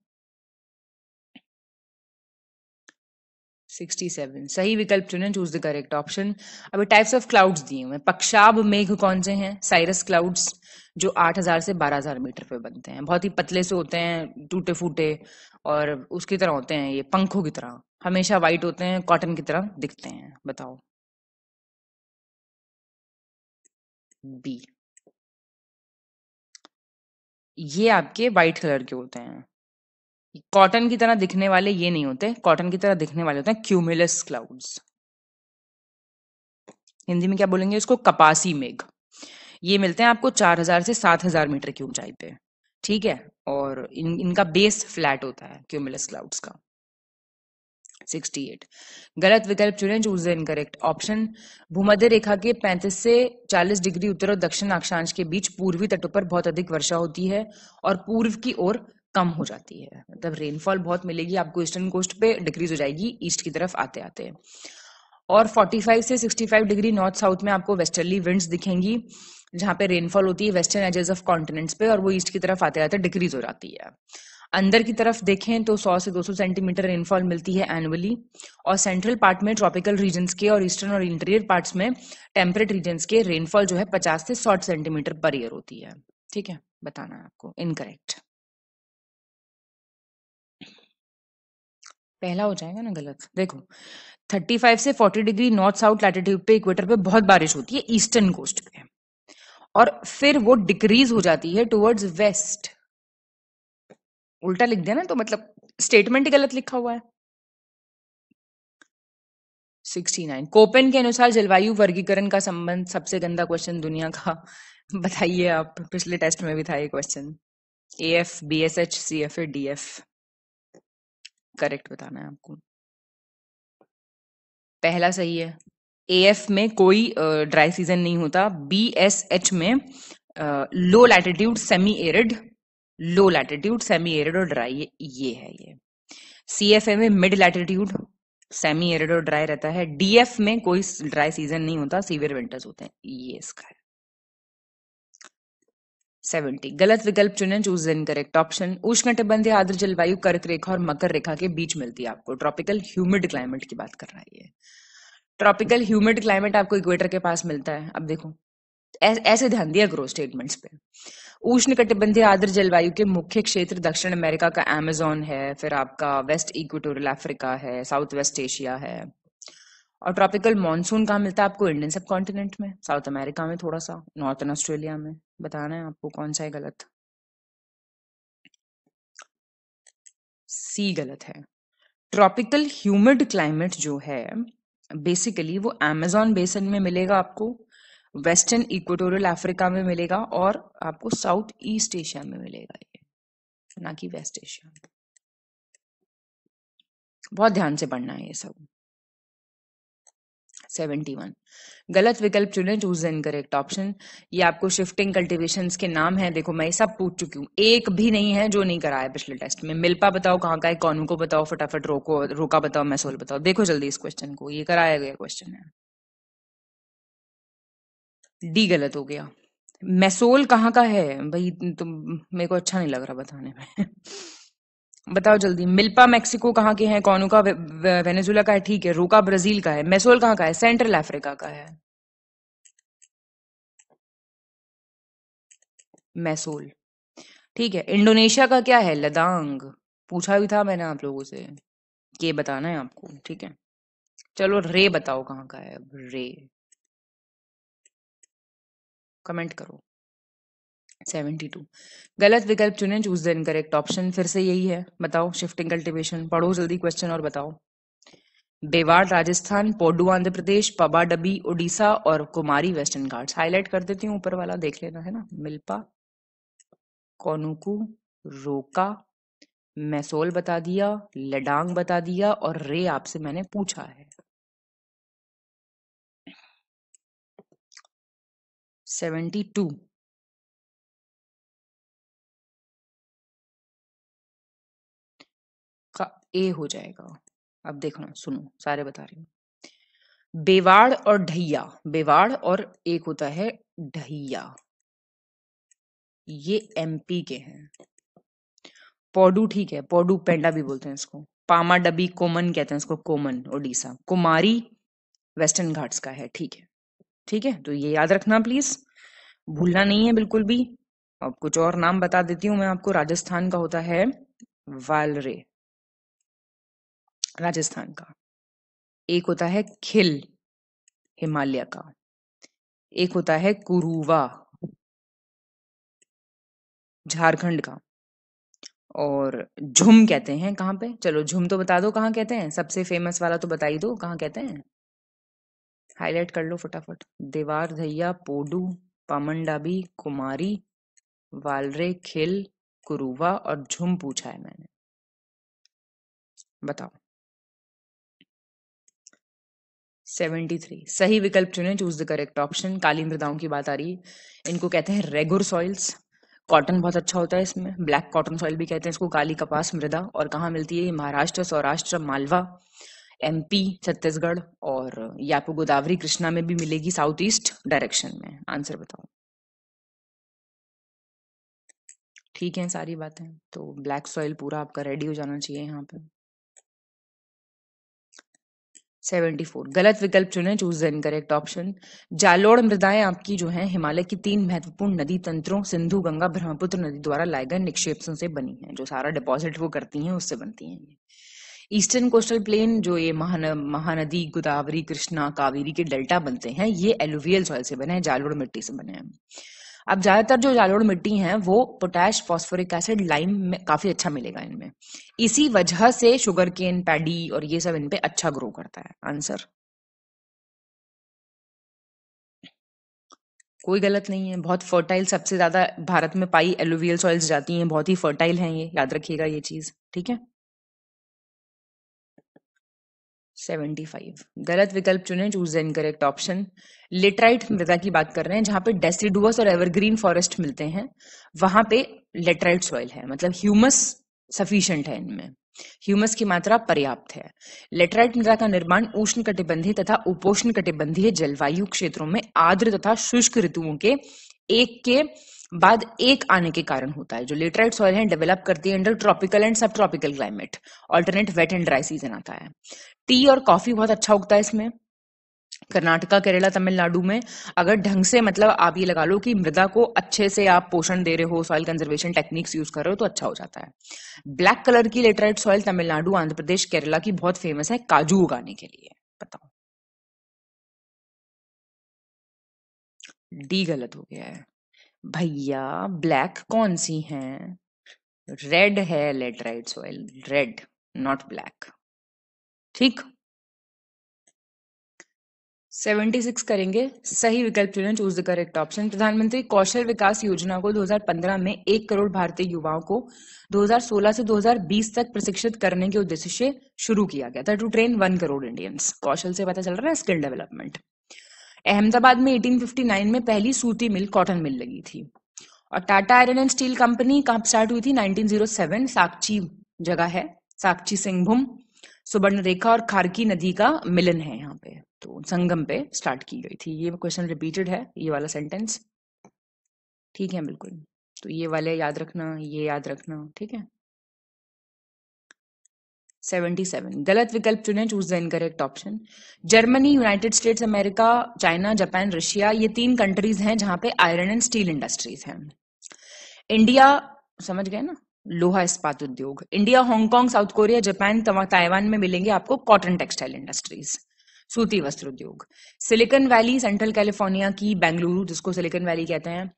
67 सही विकल्प चुने चूज द करेक्ट ऑप्शन अभी टाइप्स ऑफ क्लाउड्स दिए हुए पक्षाब मेघ कौन से हैं साइरस क्लाउड्स जो 8000 से 12000 मीटर पे बनते हैं बहुत ही पतले से होते हैं टूटे फूटे और उसकी तरह होते हैं ये पंखों की तरह हमेशा वाइट होते हैं कॉटन की तरह दिखते हैं बताओ बी ये आपके वाइट कलर के होते हैं कॉटन की तरह दिखने वाले ये नहीं होते कॉटन की तरह दिखने वाले होते हैं क्यूमुलस क्लाउड्स हिंदी में क्या बोलेंगे इसको कपासी मेघ ये मिलते हैं आपको 4000 से 7000 मीटर की ऊंचाई पे ठीक है और इन इनका बेस फ्लैट होता है क्यूमुलस क्लाउड्स का 68 गलत विकल्प चुने चूज द इनकरेक्ट ऑप्शन भूमध्य रेखा के 35 से 40 डिग्री उत्तर और दक्षिण अक्षांश के बीच पूर्वी तटों पर बहुत अधिक वर्षा होती है और पूर्व की ओर कम हो जाती है मतलब रेनफॉल बहुत मिलेगी आपको ईस्टर्न कोस्ट पे डिक्रीज हो जाएगी ईस्ट की तरफ आते आते और 45 से 65 डिग्री नॉर्थ साउथ में आपको वेस्टर्ली विंड्स दिखेंगी जहां पे रेनफॉल होती है वेस्टर्न एजेस ऑफ कॉन्टिनेंट्स पे और वो ईस्ट की तरफ आते आते डिक्रीज हो जाती है अंदर की तरफ देखें तो 100 से 200 सेंटीमीटर रेनफॉल मिलती है एनुअली और सेंट्रल पार्ट में ट्रॉपिकल रीजन के और ईस्टर्न और इंटीरियर पार्ट में टेम्परेट रीजन के रेनफॉल जो है 50 से 60 सेंटीमीटर पर ईयर होती है ठीक है बताना है आपको इनकरेक्ट पहला हो जाएगा ना गलत देखो 35 से 40 डिग्री नॉर्थ साउथ लैटिट्यूड पे इक्वेटर पे बहुत बारिश होती है ईस्टर्न कोस्ट पे और फिर वो डिक्रीज हो जाती है टुवर्ड्स वेस्ट उल्टा लिख दिया ना तो मतलब स्टेटमेंट गलत लिखा हुआ है 69 कोपेन के अनुसार जलवायु वर्गीकरण का संबंध सबसे गंदा क्वेश्चन दुनिया का बताइए आप पिछले टेस्ट में भी था ये question A F B S H C F A D F correct बताना है आपको पहला सही है ए एफ में कोई ड्राई सीजन नहीं होता बी एस एच में low latitude semi arid low latitude semi arid और ड्राई ये, है ये सी एफ ए में मिड लैटिट्यूड सेमी एरिड और ड्राई रहता है डी एफ में कोई ड्राई सीजन नहीं होता सीवियर विंटर्स होते हैं ये इसका है सेवेंटी गलत विकल्प चुने चूज इन करेक्ट ऑप्शन उष्णकटिबंधीय आद्र जलवायु कर्क रेखा और मकर रेखा के बीच मिलती है आपको ट्रॉपिकल ह्यूमिड क्लाइमेट की बात कर रहा है ये ट्रॉपिकल ह्यूमिड क्लाइमेट आपको इक्वेटर के पास मिलता है अब देखो ऐसे ध्यान दिया ग्रो स्टेटमेंट्स पे उष्ण कटिबंधीय आद्र जलवायु के मुख्य क्षेत्र दक्षिण अमेरिका का एमेजोन है फिर आपका वेस्ट इक्वेटोरियल अफ्रीका है साउथ वेस्ट एशिया है और ट्रॉपिकल मानसून कहाँ मिलता है आपको इंडियन सब कॉन्टिनेंट में साउथ अमेरिका में थोड़ा सा नॉर्थन ऑस्ट्रेलिया में बताना है आपको कौन सा है गलत सी गलत है ट्रॉपिकल ह्यूमिड क्लाइमेट जो है बेसिकली वो अमेजोन बेसन में मिलेगा आपको वेस्टर्न इक्वेटोरियल अफ्रीका में मिलेगा और आपको साउथ ईस्ट एशिया में मिलेगा ये ना कि वेस्ट एशिया बहुत ध्यान से पढ़ना है ये सब वन गलत विकल्प चुने चूज इन करेक्ट ऑप्शन ये आपको शिफ्टिंग कल्टिवेशन के नाम है देखो मैं सब पूछ चुकी हूँ एक भी नहीं है जो नहीं कराया पिछले टेस्ट में मिल्पा बताओ कहाँ का है कौन को बताओ फटाफट रोको रोका बताओ मैसोल बताओ देखो जल्दी इस क्वेश्चन को ये कराया गया क्वेश्चन है डी गलत हो गया मैसोल कहाँ का है भाई तुम मेरे को अच्छा नहीं लग रहा बताने में बताओ जल्दी मिल्पा मेक्सिको कहाँ के हैं कॉनुका वेनेजुला का है ठीक है रोका ब्राजील का है मैसोल कहाँ का है सेंट्रल अफ्रीका का है मैसोल ठीक है इंडोनेशिया का क्या है लदांग पूछा भी था मैंने आप लोगों से के बताना है आपको ठीक है चलो रे बताओ कहाँ का है रे कमेंट करो 72 गलत विकल्प चुने चूज द इनकरेक्ट ऑप्शन फिर से यही है बताओ शिफ्टिंग कल्टिवेशन पढ़ो जल्दी क्वेश्चन और बताओ बेवाड़ राजस्थान पोडू आंध्र प्रदेश पबा डबी उड़ीसा और कुमारी वेस्टर्न घाट हाईलाइट कर देती हूँ ऊपर वाला देख लेना है ना मिल्पा कौनुकू रोका मैसोल बता दिया लडांग बता दिया और रे आपसे मैंने पूछा है सेवेंटी टू ए हो जाएगा अब देखना सुनो सारे बता रही हूँ बेवाड़ और ढैया बेवाड़ और एक होता है ढैया ये एमपी के हैं पौडू ठीक है पौडू पेंडा भी बोलते हैं इसको पामा डबी कोमन कहते हैं इसको कोमन ओडिशा कुमारी वेस्टर्न घाट्स का है ठीक है ठीक है तो ये याद रखना प्लीज भूलना नहीं है बिल्कुल भी अब कुछ और नाम बता देती हूँ मैं आपको राजस्थान का होता है वालरे राजस्थान का एक होता है खिल हिमालय का एक होता है कुरुवा झारखंड का और झुम कहते हैं कहाँ पे चलो झुम तो बता दो कहां कहते हैं सबसे फेमस वाला तो बता ही दो कहां कहते हैं हाईलाइट कर लो फटाफट देवार धैया पोडू पामंडाबी कुमारी वालरे खिल कुरुवा और झुम पूछा है मैंने बताओ 73 सही विकल्प चुने चूज द करेक्ट ऑप्शन काली मृदाओं की बात आ रही है इनको कहते हैं रेगुर सॉइल्स कॉटन बहुत अच्छा होता है इसमें ब्लैक कॉटन सॉइल भी कहते हैं इसको काली कपास मृदा और कहाँ मिलती है महाराष्ट्र सौराष्ट्र मालवा एमपी छत्तीसगढ़ और ये आपको गोदावरी कृष्णा में भी मिलेगी साउथ ईस्ट डायरेक्शन में आंसर बताओ ठीक है सारी बातें तो ब्लैक सॉइल पूरा आपका रेडी हो जाना चाहिए यहाँ पे सेवेंटी फोर गलत विकल्प चुने चूज द इनकरेक्ट ऑप्शन जालोड़ मृदाएं आपकी जो है हिमालय की तीन महत्वपूर्ण नदी तंत्रों सिंधु गंगा ब्रह्मपुत्र नदी द्वारा लाए गए निक्षेपों से बनी है जो सारा डिपॉजिट वो करती हैं उससे बनती हैं ईस्टर्न कोस्टल प्लेन जो ये महान महानदी गोदावरी कृष्णा कावेरी के डेल्टा बनते हैं ये एलुवियल सॉइल से बने हैं जालोड़ मिट्टी से बने हैं अब ज्यादातर जो जालोड़ मिट्टी है वो पोटैश फॉस्फोरिक एसिड लाइम में काफी अच्छा मिलेगा इनमें इसी वजह से शुगर केन पैडी और ये सब इनपे अच्छा ग्रो करता है आंसर कोई गलत नहीं है बहुत फर्टाइल सबसे ज्यादा भारत में पाई एलुवियल सॉइल्स जाती हैं बहुत ही फर्टाइल हैं ये याद रखिएगा ये चीज ठीक है 75 गलत विकल्प चुने choose incorrect option laterite मृदा की बात कर रहे हैं जहां पे डेसिडुअस और एवरग्रीन फॉरेस्ट मिलते हैं वहां पे लेटराइट सॉइल है मतलब ह्यूमस सफिशियंट है इनमें ह्यूमस की मात्रा पर्याप्त है लेटराइट मृदा का निर्माण उष्ण कटिबंधीय तथा उपोष्ण कटिबंधीय जलवायु क्षेत्रों में आर्द्र तथा शुष्क ऋतुओं के एक के बाद एक आने के कारण होता है जो लेटराइट सॉइल है डेवलप करती है under tropical and sub tropical climate alternate wet and dry season आता है टी और कॉफी बहुत अच्छा उगता है इसमें कर्नाटका केरला तमिलनाडु में अगर ढंग से मतलब आप ये लगा लो कि मृदा को अच्छे से आप पोषण दे रहे हो सॉइल कंजर्वेशन टेक्निक्स यूज कर रहे हो तो अच्छा हो जाता है ब्लैक कलर की लेटराइट सॉइल तमिलनाडु आंध्र प्रदेश केरला की बहुत फेमस है काजू उगाने के लिए बताओ डी गलत हो गया है भैया ब्लैक कौन सी है रेड है laterite soil red not black ठीक 76 करेंगे सही विकल्प चुनें चूज द करेक्ट ऑप्शन प्रधानमंत्री कौशल विकास योजना को 2015 में एक करोड़ भारतीय युवाओं को 2016 से 2020 तक प्रशिक्षित करने के उद्देश्य से शुरू किया गया था to train one crore Indians कौशल से पता चल रहा है स्किल डेवलपमेंट अहमदाबाद में 1859 में पहली सूती मिल कॉटन मिल लगी थी और Tata iron and steel company कहां स्टार्ट हुई थी 1907 साक्ची जगह है साक्ची सिंहभूम सुवर्णरेखा रेखा और खारकी नदी का मिलन है यहाँ पे तो संगम पे स्टार्ट की गई थी ये क्वेश्चन रिपीटेड है ये वाला सेंटेंस ठीक है बिल्कुल तो ये वाले याद रखना ये याद रखना ठीक है 77 गलत विकल्प चुने choose the incorrect option Germany United States America China Japan Russia ये तीन कंट्रीज हैं जहां पे आयरन एंड स्टील इंडस्ट्रीज हैं इंडिया समझ गए ना लोहा इस्पात उद्योग India Hong Kong South Korea Japan Taiwan में मिलेंगे आपको कॉटन टेक्सटाइल इंडस्ट्रीज सूती वस्त्र उद्योग सिलिकन वैली सेंट्रल कैलिफोर्निया की बेंगलुरु जिसको सिलिकन वैली कहते हैं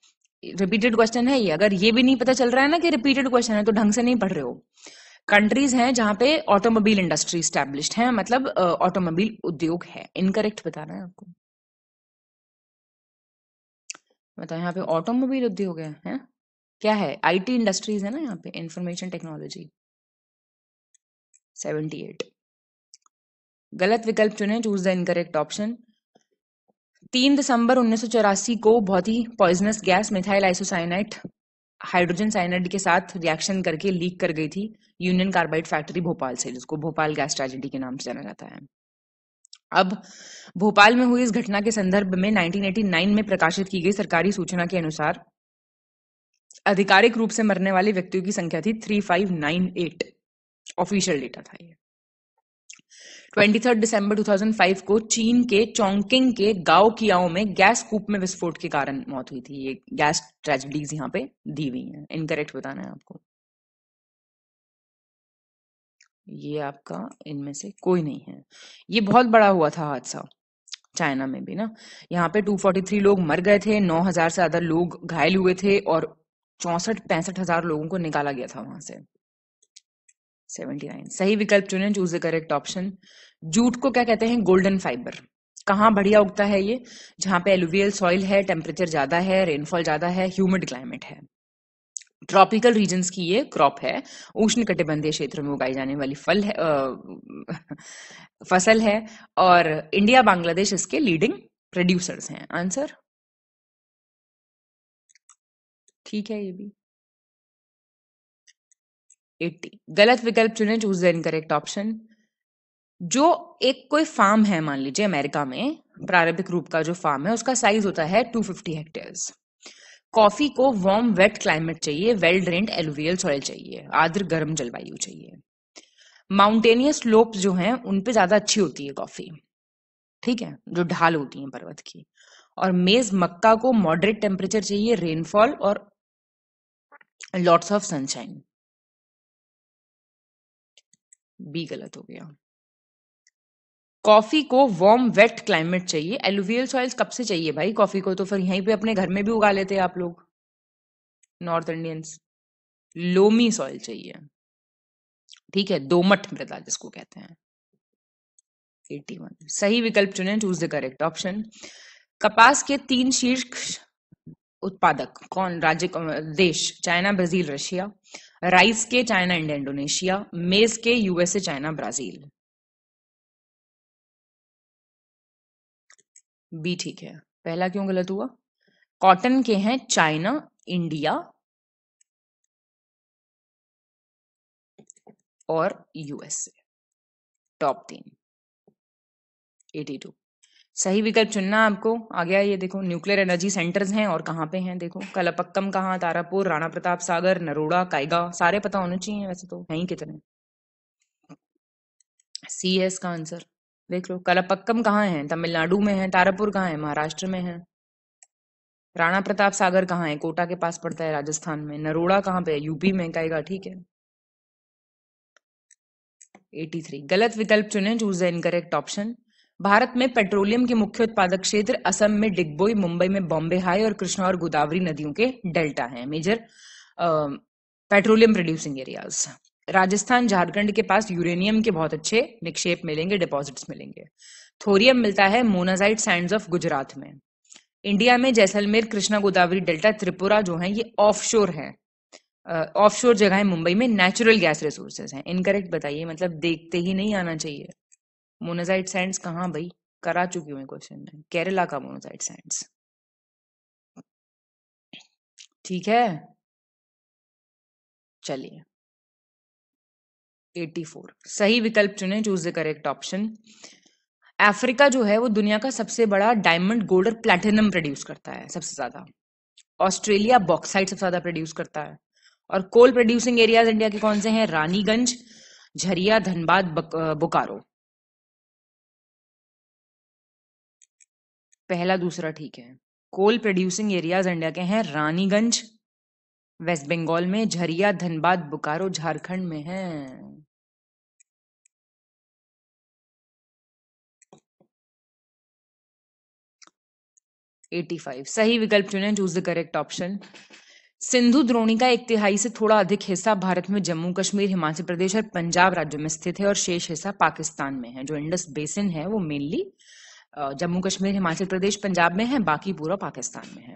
रिपीटेड क्वेश्चन है ये अगर ये भी नहीं पता चल रहा है ना कि रिपीटेड क्वेश्चन है तो ढंग से नहीं पढ़ रहे हो कंट्रीज हैं जहां पे ऑटोमोबाइल इंडस्ट्री स्टैब्लिश है मतलब ऑटोमोबाइल उद्योग है इनकरेक्ट बता रहे हैं आपको बताओ यहाँ पे ऑटोमोबाइल उद्योग है, है क्या है आईटी इंडस्ट्रीज है ना यहाँ पे इंफॉर्मेशन टेक्नोलॉजी सेवेंटी एट गलत विकल्प चुने चूज द इनकरेक्ट ऑप्शन तीन दिसंबर उन्नीस को बहुत ही poisonous gas methyl isocyanate hydrogen cyanide के साथ रिएक्शन करके लीक कर गई थी यूनियन कार्बाइड फैक्ट्री भोपाल से जिसको भोपाल गैस ट्रेजिडी के नाम से जाना जाता है अब भोपाल में हुई इस घटना के संदर्भ में 1989 में प्रकाशित की गई सरकारी सूचना के अनुसार आधिकारिक रूप से मरने वाले व्यक्तियों की संख्या थी 3598 ऑफिशियल डेटा था ये ट्वेंटी थर्ड दिसंबर 2005 को चीन के चौंकिंग के गांव कियाओ में गैस कूप में विस्फोट के कारण मौत हुई थी ये गैस ट्रेजिडीज यहाँ पे दी हुई है इनकरेक्ट बताना है आपको ये आपका इनमें से कोई नहीं है ये बहुत बड़ा हुआ था हादसा चाइना में भी ना यहाँ पे 243 लोग मर गए थे 9000 से ज्यादा लोग घायल हुए थे और चौसठ पैंसठ हजार लोगों को निकाला गया था वहां से 79 सही विकल्प चुने choose the correct option jute को क्या कहते हैं गोल्डन फाइबर कहाँ बढ़िया उगता है ये जहां पे एलुवियल सॉइल है टेम्परेचर ज्यादा है रेनफॉल ज्यादा है ह्यूमिड क्लाइमेट है ट्रॉपिकल रीजन्स की ये क्रॉप है उष्ण कटिबंधीय क्षेत्र में उगाई जाने वाली फल है आ, फसल है और इंडिया बांग्लादेश इसके लीडिंग प्रोड्यूसर्स हैं आंसर ठीक है ये भी एट्टी गलत विकल्प चुने चूज द इनकरेक्ट ऑप्शन जो एक कोई फार्म है मान लीजिए अमेरिका में प्रारंभिक रूप का जो फार्म है उसका साइज होता है 250 हेक्टेयर्स कॉफी को वार्म वेट क्लाइमेट चाहिए वेल ड्रेन एलुवियल सॉइल चाहिए आर्द्र गर्म जलवायु चाहिए माउंटेनियस स्लोप जो है उन पे ज्यादा अच्छी होती है कॉफी ठीक है जो ढाल होती है पर्वत की और मेज मक्का को मॉडरेट टेम्परेचर चाहिए रेनफॉल और लॉट्स ऑफ सनशाइन बी गलत हो गया कॉफी को वार्म वेट क्लाइमेट चाहिए एलुवियल सॉइल कब से चाहिए भाई कॉफी को तो फिर यहीं पे अपने घर में भी उगा लेते हैं आप लोग नॉर्थ इंडियंस लोमी सॉइल चाहिए ठीक है दोमट मृदा जिसको कहते हैं 81 सही विकल्प चुने चूज द करेक्ट ऑप्शन कपास के तीन शीर्ष उत्पादक कौन राज्य देश चाइना ब्राजील रशिया राइस के चाइना एंड इंडोनेशिया मेज के यूएसए चाइना ब्राजील बी ठीक है पहला क्यों गलत हुआ कॉटन के हैं चाइना इंडिया और यूएसए टॉप तीन 82 सही विकल्प चुनना आपको आ गया ये देखो न्यूक्लियर एनर्जी सेंटर्स हैं और कहाँ पे हैं देखो कलपक्कम कहाँ तारापुर राणा प्रताप सागर नरोड़ा कायगा सारे पता होने चाहिए वैसे तो हैं कितने सी एस का आंसर देख लो कलपक्कम कहाँ है तमिलनाडु में है तारापुर कहाँ है महाराष्ट्र में है राणा प्रताप सागर कहाँ है कोटा के पास पड़ता है राजस्थान में नरोड़ा कहाँ पे है यूपी में कायगा ठीक है 83 गलत विकल्प चुने choose the incorrect option Bharat में पेट्रोलियम के मुख्य उत्पादक क्षेत्र असम में डिग्बोई मुंबई में बॉम्बे हाई और कृष्णा और गोदावरी नदियों के डेल्टा हैं major petroleum producing areas Rajasthan Jharkhand के पास यूरेनियम के बहुत अच्छे निक्षेप मिलेंगे डिपॉजिट्स मिलेंगे थोरियम मिलता है मोनाजाइट सैंड्स ऑफ गुजरात में इंडिया में जैसलमेर कृष्णा गोदावरी डेल्टा त्रिपुरा जो है ये ऑफशोर है ऑफशोर जगह मुंबई में नेचुरल गैस रिसोर्सेज हैं इनकरेक्ट बताइए मतलब देखते ही नहीं आना चाहिए मोनोजाइट सैंड्स कहाँ भाई करा चुकी हूँ क्वेश्चन में केरला का मोनोजाइट सैंड्स ठीक है चलिए 84 सही विकल्प चुने choose the correct option Africa जो है वो दुनिया का सबसे बड़ा डायमंड गोल्ड और प्लेटिनम प्रोड्यूस करता है सबसे ज्यादा ऑस्ट्रेलिया बॉक्साइट सबसे ज्यादा प्रोड्यूस करता है और कोल प्रोड्यूसिंग एरियाज इंडिया के कौन से हैं रानीगंज झरिया धनबाद बोकारो पहला दूसरा ठीक है कोल प्रोड्यूसिंग एरियाज इंडिया के हैं रानीगंज वेस्ट बंगाल में झरिया धनबाद बुकारो झारखंड में है एटी फाइव सही विकल्प चुने choose the correct option Sindhu द्रोणी का एक तिहाई से थोड़ा अधिक हिस्सा भारत में जम्मू कश्मीर हिमाचल प्रदेश और पंजाब राज्यों में स्थित है और शेष हिस्सा पाकिस्तान में है जो इंडस बेसिन है वो मेनली जम्मू कश्मीर हिमाचल प्रदेश पंजाब में है बाकी पूरा पाकिस्तान में है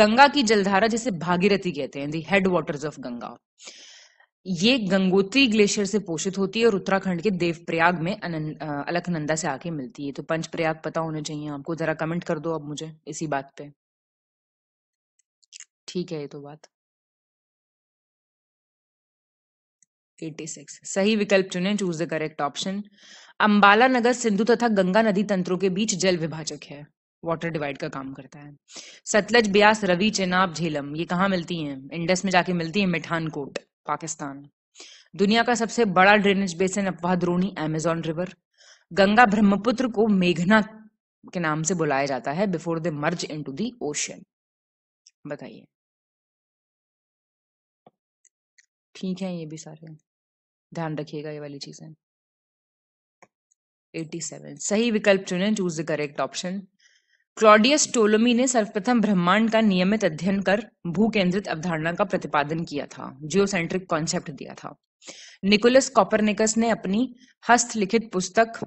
गंगा की जलधारा जिसे भागीरथी कहते हैं the head waters of Ganga ये गंगोत्री ग्लेशियर से पोषित होती है और उत्तराखंड के देवप्रयाग में अलकनंदा से आके मिलती है तो पंचप्रयाग पता होने चाहिए आपको जरा कमेंट कर दो अब मुझे इसी बात पे ठीक है ये तो बात 86 सही विकल्प चुने choose the correct option Ambala नगर सिंधु तथा गंगा नदी तंत्रों के बीच जल विभाजक है वाटर डिवाइड का काम करता है सतलज ब्यास रवि चेनाब झेलम ये कहाँ मिलती हैं इंडस में जाके मिलती है मिठानकोट पाकिस्तान दुनिया का सबसे बड़ा ड्रेनेज बेसिन अपवाद्रोणी एमेजॉन रिवर गंगा ब्रह्मपुत्र को मेघना के नाम से बुलाया जाता है before the merge into ocean बताइए ठीक है ये भी सारे ध्यान रखिएगा ये वाली चीजें 87 सही विकल्प चुनें choose the correct option Claudius Ptolemy ने सर्वप्रथम ब्रह्मांड का नियमित अध्ययन कर भू केंद्रित अवधारणा का प्रतिपादन किया था जियोसेंट्रिक कॉन्सेप्ट दिया था निकोलस कॉपरनिकस ने अपनी हस्तलिखित पुस्तक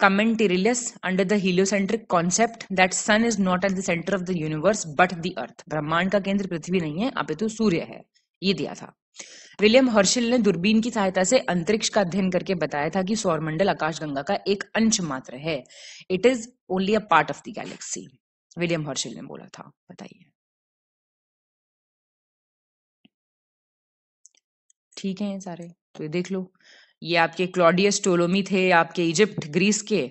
Commentariolus under the heliocentric concept that sun is not at the centre of the universe but the earth ब्रह्मांड का केंद्र पृथ्वी नहीं है अपितु सूर्य है ये दिया था विलियम हर्शल ने दूरबीन की सहायता से अंतरिक्ष का अध्ययन करके बताया था कि सौरमंडल आकाशगंगा का एक अंश मात्र है it is only a part of the galaxy William Herschel ने बोला था बताइए ठीक है सारे तो ये देख लो ये आपके क्लॉडियस टोलोमी थे आपके इजिप्ट ग्रीस के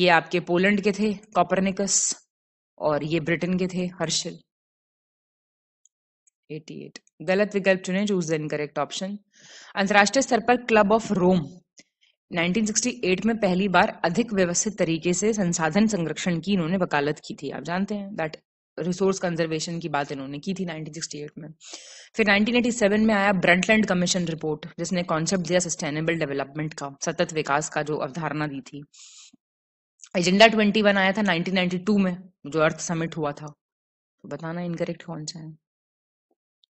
ये आपके पोलैंड के थे कॉपरनिकस और ये ब्रिटेन के थे हर्शल 88 गलत विकल्प चुने चूज द इनकरेक्ट ऑप्शन अंतर्राष्ट्रीय स्तर पर क्लब ऑफ रोम 1968 में पहली बार अधिक व्यवस्थित तरीके से संसाधन संरक्षण की इन्होंने वकालत की थी आप जानते हैं दैट रिसोर्स कंजर्वेशन की बात इन्होंने की थी 1968 में फिर 1987 में आया ब्रंटलैंड कमीशन रिपोर्ट जिसने कॉन्सेप्ट दिया सस्टेनेबल डेवलपमेंट का सतत विकास का जो अवधारणा दी थी एजेंडा 21 आया था 1992 में जो अर्थ समिट हुआ था तो बताना इनकरेक्ट कौन सा है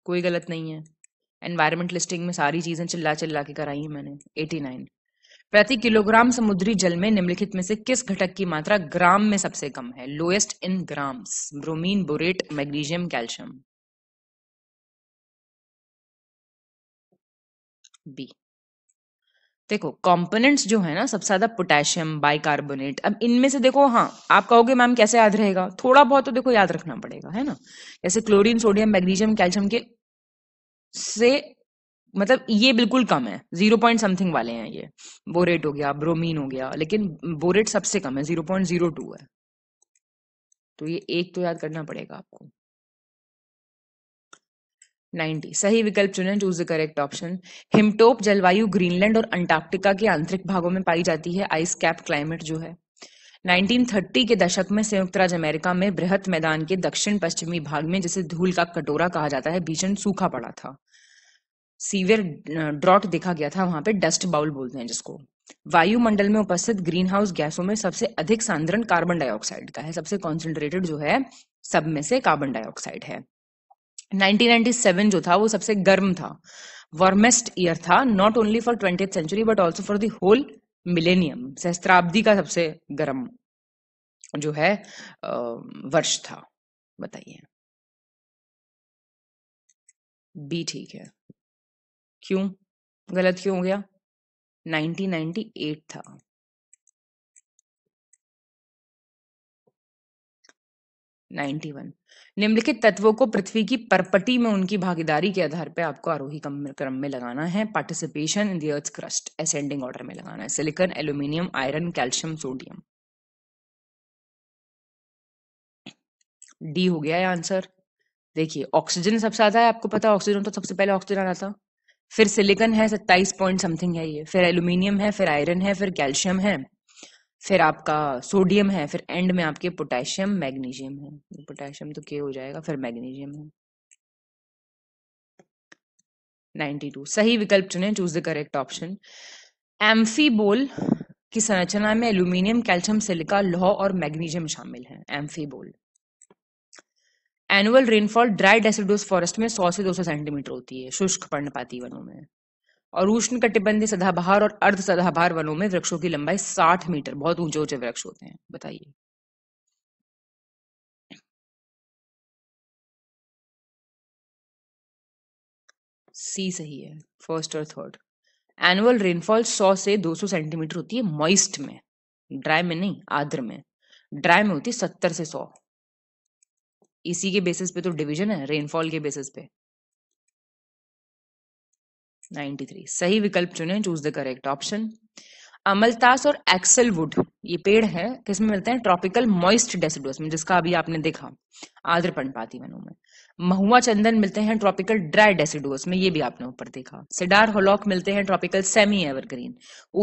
कोई गलत नहीं है एनवायरमेंट लिस्टिंग में सारी चीजें चिल्ला चिल्ला के कराई हैं मैंने 89 प्रति किलोग्राम समुद्री जल में निम्नलिखित में से किस घटक की मात्रा ग्राम में सबसे कम है lowest in grams bromine borate magnesium calcium B देखो कंपोनेंट्स जो है ना सबसे ज्यादा पोटेशियम बाइकार्बोनेट अब इनमें से देखो हाँ आप कहोगे मैम कैसे याद रहेगा थोड़ा बहुत तो देखो याद रखना पड़ेगा है ना जैसे क्लोरीन सोडियम मैग्नीशियम कैल्शियम के से मतलब ये बिल्कुल कम है जीरो पॉइंट समथिंग वाले हैं ये बोरेट हो गया ब्रोमीन हो गया लेकिन बोरेट सबसे कम है जीरो पॉइंट जीरो टू है तो ये एक तो याद करना पड़ेगा आपको 90 सही विकल्प चुने चूज द करेक्ट ऑप्शन हिमटोप जलवायु ग्रीनलैंड और अंटार्कटिका के आंतरिक भागों में पाई जाती है आइस कैप क्लाइमेट जो है 1930 के दशक में संयुक्त राज्य अमेरिका में बृहत मैदान के दक्षिण पश्चिमी भाग में जिसे धूल का कटोरा कहा जाता है भीषण सूखा पड़ा था सीवियर ड्रॉट देखा गया था वहां पे डस्ट बाउल बोलते हैं जिसको वायुमंडल में उपस्थित ग्रीन हाउस गैसों में सबसे अधिक सांद्रण कार्बन डाइऑक्साइड का है सबसे कॉन्सेंट्रेटेड जो है सब में से कार्बन डाइऑक्साइड है 1997 जो था वो सबसे गर्म था वार्मेस्ट ईयर था not only for twenty century but also for the whole millennium सहस्त्राब्दी का सबसे गर्म जो है वर्ष था बताइए बी ठीक है क्यों गलत क्यों हो गया 1998 था नाइन्टी वन निम्नलिखित तत्वों को पृथ्वी की परपटी में उनकी भागीदारी के आधार पर आपको आरोही क्रम में लगाना है participation in the earth crust ascending order में लगाना है silicon aluminium iron calcium sodium D हो गया है आंसर देखिए ऑक्सीजन सबसे ज्यादा है आपको पता ऑक्सीजन तो सबसे पहले ऑक्सीजन आना था फिर सिलिकन है सत्ताईस पॉइंट समथिंग है ये फिर एल्यूमिनियम है फिर आयरन है फिर कैल्शियम है फिर आपका सोडियम है फिर एंड में आपके पोटेशियम मैग्नीशियम है पोटेशियम तो के तो हो जाएगा फिर मैग्नीशियम है 92 सही विकल्प चुने choose the correct option amphibole की संरचना में एल्यूमिनियम कैल्शियम सिलिका लोह और मैग्नीशियम शामिल है amphibole annual rainfall dry deciduous forest में 100 से 200 सेंटीमीटर होती है शुष्क पर्णपाती वनों में और उष्ण कटिबंधी सदाबहार और अर्ध सदाबहार वनों में वृक्षों की लंबाई 60 मीटर बहुत ऊंचे ऊंचे वृक्ष होते हैं बताइए सी सही है फर्स्ट और थर्ड एनुअल रेनफॉल 100 से 200 सेंटीमीटर होती है मॉइस्ट में ड्राई में नहीं आर्द्र में ड्राई में होती है सत्तर से सौ इसी के बेसिस पे तो डिवीजन है रेनफॉल के बेसिस पे 93 सही विकल्प चुने चूज द करेक्ट ऑप्शन अमलतास और एक्सल वुड ये पेड़ है किसमें मिलते हैं ट्रॉपिकल मॉइस्ट डेसिडुअस में जिसका अभी आपने देखा आर्द्र पनपाती वनों में महुआ चंदन मिलते हैं ट्रॉपिकल ड्राई डेसिडोस में ये भी आपने ऊपर देखा सिडार होलॉक मिलते हैं ट्रॉपिकल सेमी एवरग्रीन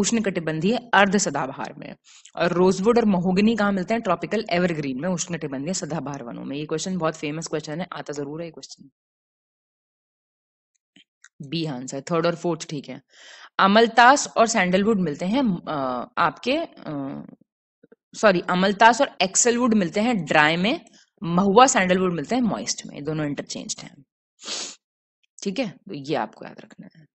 उष्ण कटिबंधीय अर्ध सदाबहार में और रोजवुड और महोगनी कहाँ मिलते हैं ट्रॉपिकल एवरग्रीन में उष्ण कटिबंधीय सदाबहार वनों में ये क्वेश्चन बहुत फेमस क्वेश्चन है आता जरूर है ये क्वेश्चन बी आंसर थर्ड और फोर्थ ठीक है अमलतास और सैंडलवुड मिलते हैं आपके सॉरी अमलतास और एक्सलवुड मिलते हैं ड्राई में महुआ सैंडलवुड मिलते हैं मॉइस्ट में दोनों इंटरचेंज हैं ठीक है तो ये आपको याद रखना है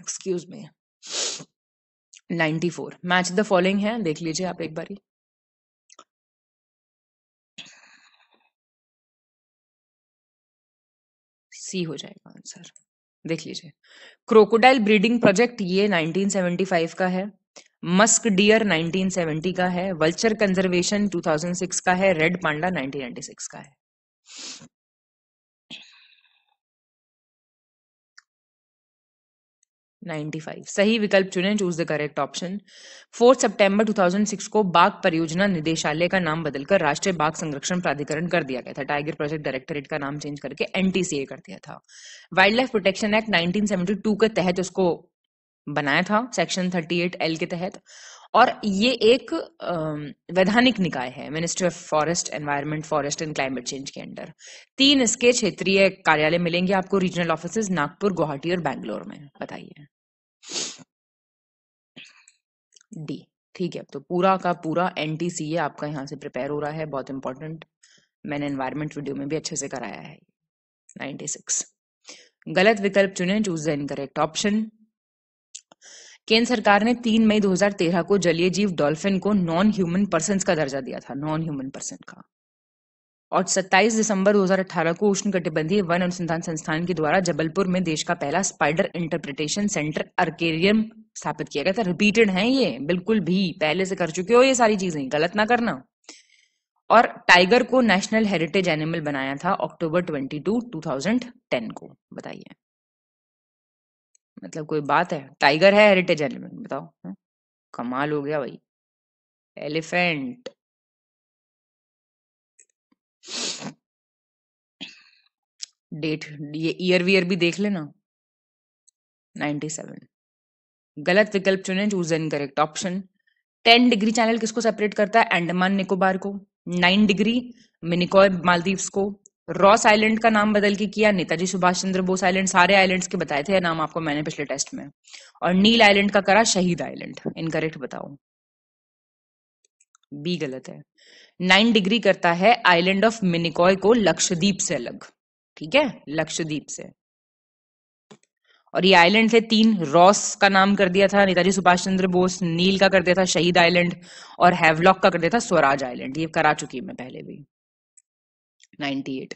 excuse me 94 match the following है देख लीजिए आप एक बारी सी हो जाएगा आंसर देख लीजिए क्रोकोडाइल ब्रीडिंग प्रोजेक्ट ये 1975 का है मस्क डियर 1970 का है वल्चर कंजर्वेशन 2006 का है रेड पांडा 1996 का है 95 सही विकल्प चुनें चूज द करेक्ट ऑप्शन 4 सितंबर 2006 को बाघ परियोजना निदेशालय का नाम बदलकर राष्ट्रीय बाघ संरक्षण प्राधिकरण कर दिया गया था टाइगर प्रोजेक्ट डायरेक्टरेट का नाम चेंज करके एनटीसीए कर दिया था wildlife protection act nineteen के तहत उसको बनाया था सेक्शन थर्टी एल के तहत और ये एक वैधानिक निकाय है ministry of forest environment forest and climate change के अंडर तीन इसके क्षेत्रीय कार्यालय मिलेंगे आपको रीजनल ऑफिस नागपुर गुवाहाटी और बैंगलोर में बताइए डी ठीक है तो पूरा का पूरा एन टी सी ए आपका यहाँ से प्रिपेयर हो रहा है बहुत इंपॉर्टेंट मैंने एनवायरमेंट वीडियो में भी अच्छे से कराया है 96 गलत विकल्प चुने चूज द इनकरेक्ट ऑप्शन केंद्र सरकार ने 3 मई 2013 को जलीय जीव डॉल्फिन को नॉन ह्यूमन पर्सन का दर्जा दिया था नॉन ह्यूमन पर्सन का और 27 दिसंबर 2018 को उष्णकटिबंधीय वन अनुसंधान संस्थान के द्वारा जबलपुर में देश का पहला स्पाइडर इंटरप्रिटेशन सेंटर अर्केरियम स्थापित किया गया था रिपीटेड है ये बिल्कुल भी पहले से कर चुके हो ये सारी चीजें गलत ना करना और टाइगर को नेशनल हेरिटेज एनिमल बनाया था अक्टूबर 22 2010 को बताइए मतलब कोई बात है टाइगर है हेरिटेज एनिमल बताओ कमाल हो गया भाई एलिफेंट डेट ये ईयर वीयर भी देख लेना 97 गलत विकल्प चुने choose incorrect option ten degree channel किसको सेपरेट करता है अंडमान निकोबार को नाइन डिग्री मिनिकॉय मालदीव को रॉस आइलैंड का नाम बदल के किया नेताजी सुभाष चंद्र बोस आइलैंड सारे आइलैंड्स के बताए थे नाम आपको मैंने पिछले टेस्ट में और नील आइलैंड का करा शहीद आइलैंड इनकरेक्ट बताओ बी गलत है नाइन डिग्री करता है आइलैंड ऑफ मिनिकॉय को लक्षद्वीप से अलग ठीक है लक्षद्वीप से और ये आइलैंड थे तीन रॉस का नाम कर दिया था नेताजी सुभाष चंद्र बोस नील का कर दिया था शहीद आइलैंड और हैवलॉक का कर दिया था स्वराज आइलैंड ये करा चुकी मैं पहले भी 98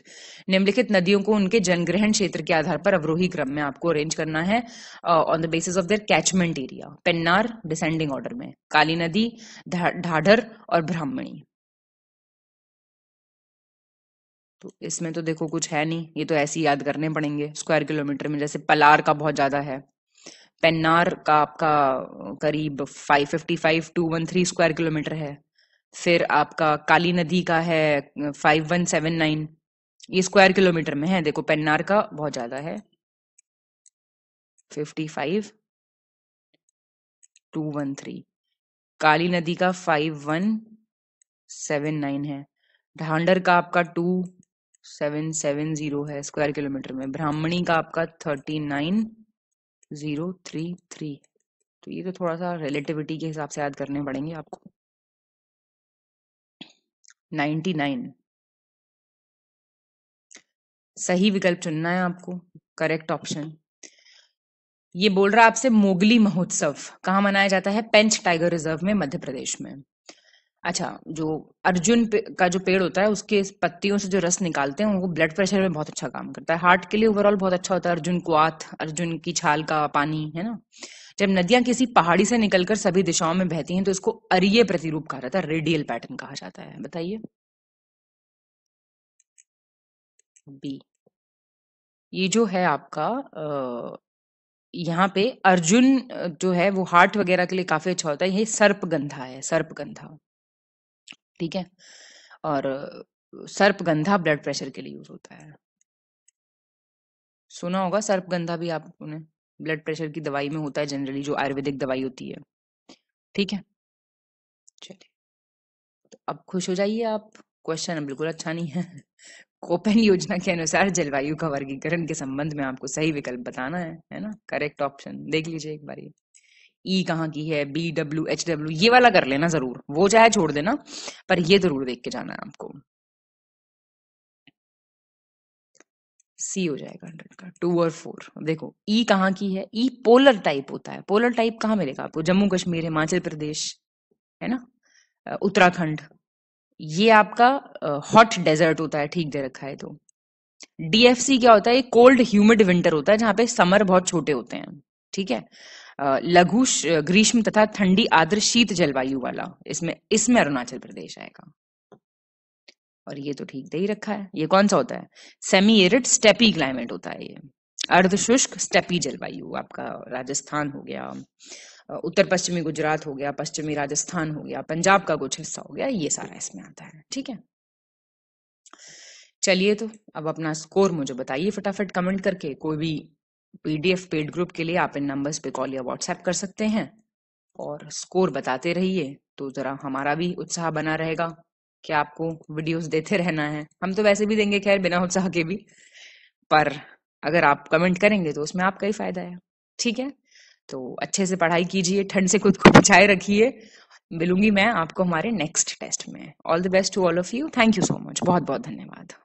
निम्नलिखित नदियों को उनके जनग्रहण क्षेत्र के आधार पर अवरोही क्रम में आपको अरेंज करना है on the basis of their catchment area Pennar descending order में काली नदी ढाढर और ब्राह्मणी तो इसमें तो देखो कुछ है नहीं ये तो ऐसे ही याद करने पड़ेंगे स्क्वायर किलोमीटर में जैसे पलार का बहुत ज़्यादा है पेन्नार का आपका करीब वन थ्री स्क्वायर किलोमीटर है फिर आपका काली नदी का है 5179 ये स्क्वायर किलोमीटर में है देखो पेन्नार का बहुत ज़्यादा है वन थ्री काली नदी का 5179 है ढांडर का आपका टू सेवन सेवन जीरो है स्क्वायर किलोमीटर में ब्राह्मणी का आपका thirty nine zero three three तो ये तो थोड़ा सा रिलेटिविटी के हिसाब से याद करने पड़ेंगे आपको नाइन्टी नाइन सही विकल्प चुनना है आपको करेक्ट ऑप्शन ये बोल रहा आपसे मोगली महोत्सव कहाँ मनाया जाता है पेंच टाइगर रिजर्व में मध्य प्रदेश में अच्छा जो अर्जुन का जो पेड़ होता है उसके पत्तियों से जो रस निकालते हैं वो ब्लड प्रेशर में बहुत अच्छा काम करता है हार्ट के लिए ओवरऑल बहुत अच्छा होता है अर्जुन को अर्जुन की छाल का पानी है ना जब नदियां किसी पहाड़ी से निकलकर सभी दिशाओं में बहती हैं तो इसको अरिय प्रतिरूप कहा जाता है रेडियल पैटर्न कहा जाता है बताइए बी ये जो है आपका आ, यहाँ पे अर्जुन जो है वो हार्ट वगैरह के लिए काफी अच्छा होता है ये सर्पगंधा है सर्पगंधा ठीक है और सर्पगंधा ब्लड प्रेशर के लिए यूज होता है सुना होगा सर्पगंधा भी आपने ब्लड प्रेशर की दवाई में होता है जनरली जो आयुर्वेदिक दवाई होती है ठीक है चलिए तो अब खुश हो जाइए आप क्वेश्चन बिल्कुल अच्छा नहीं है कोपेन योजना के अनुसार जलवायु का वर्गीकरण के संबंध में आपको सही विकल्प बताना है है ना करेक्ट ऑप्शन देख लीजिए एक बार ये ई e कहाँ की है बी डब्ल्यू एच डब्ल्यू ये वाला कर लेना जरूर वो चाहे छोड़ देना पर ये जरूर देख के जाना है आपको सी हो जाएगा हंड्रेड का टू और फोर देखो ई e कहाँ की है ई e पोलर टाइप होता है पोलर टाइप कहाँ मिलेगा आपको जम्मू कश्मीर हिमाचल प्रदेश है ना उत्तराखंड ये आपका हॉट डेजर्ट होता है ठीक दे रखा है तो डीएफसी क्या होता है कोल्ड ह्यूमिड विंटर होता है जहां पे समर बहुत छोटे होते हैं ठीक है लघु ग्रीष्म तथा ठंडी आर्द्र शीत जलवायु वाला इसमें इसमें अरुणाचल प्रदेश आएगा और ये तो ठीक दे ही रखा है ये कौन सा होता है सेमी एरिड स्टेपी क्लाइमेट होता है ये अर्ध शुष्क स्टेपी जलवायु आपका राजस्थान हो गया उत्तर पश्चिमी गुजरात हो गया पश्चिमी राजस्थान हो गया पंजाब का कुछ हिस्सा हो गया ये सारा इसमें आता है ठीक है चलिए तो अब अपना स्कोर मुझे बताइए फटाफट कमेंट करके कोई भी पीडीएफ पेड ग्रुप के लिए आप इन नंबर्स पे कॉल या व्हाट्सएप कर सकते हैं और स्कोर बताते रहिए तो जरा हमारा भी उत्साह बना रहेगा कि आपको वीडियोस देते रहना है हम तो वैसे भी देंगे खैर बिना उत्साह के भी पर अगर आप कमेंट करेंगे तो उसमें आपका ही फायदा है ठीक है तो अच्छे से पढ़ाई कीजिए ठंड से खुद को बचाए रखिए मिलूंगी मैं आपको हमारे नेक्स्ट टेस्ट में all the best to all of you thank you so much बहुत बहुत धन्यवाद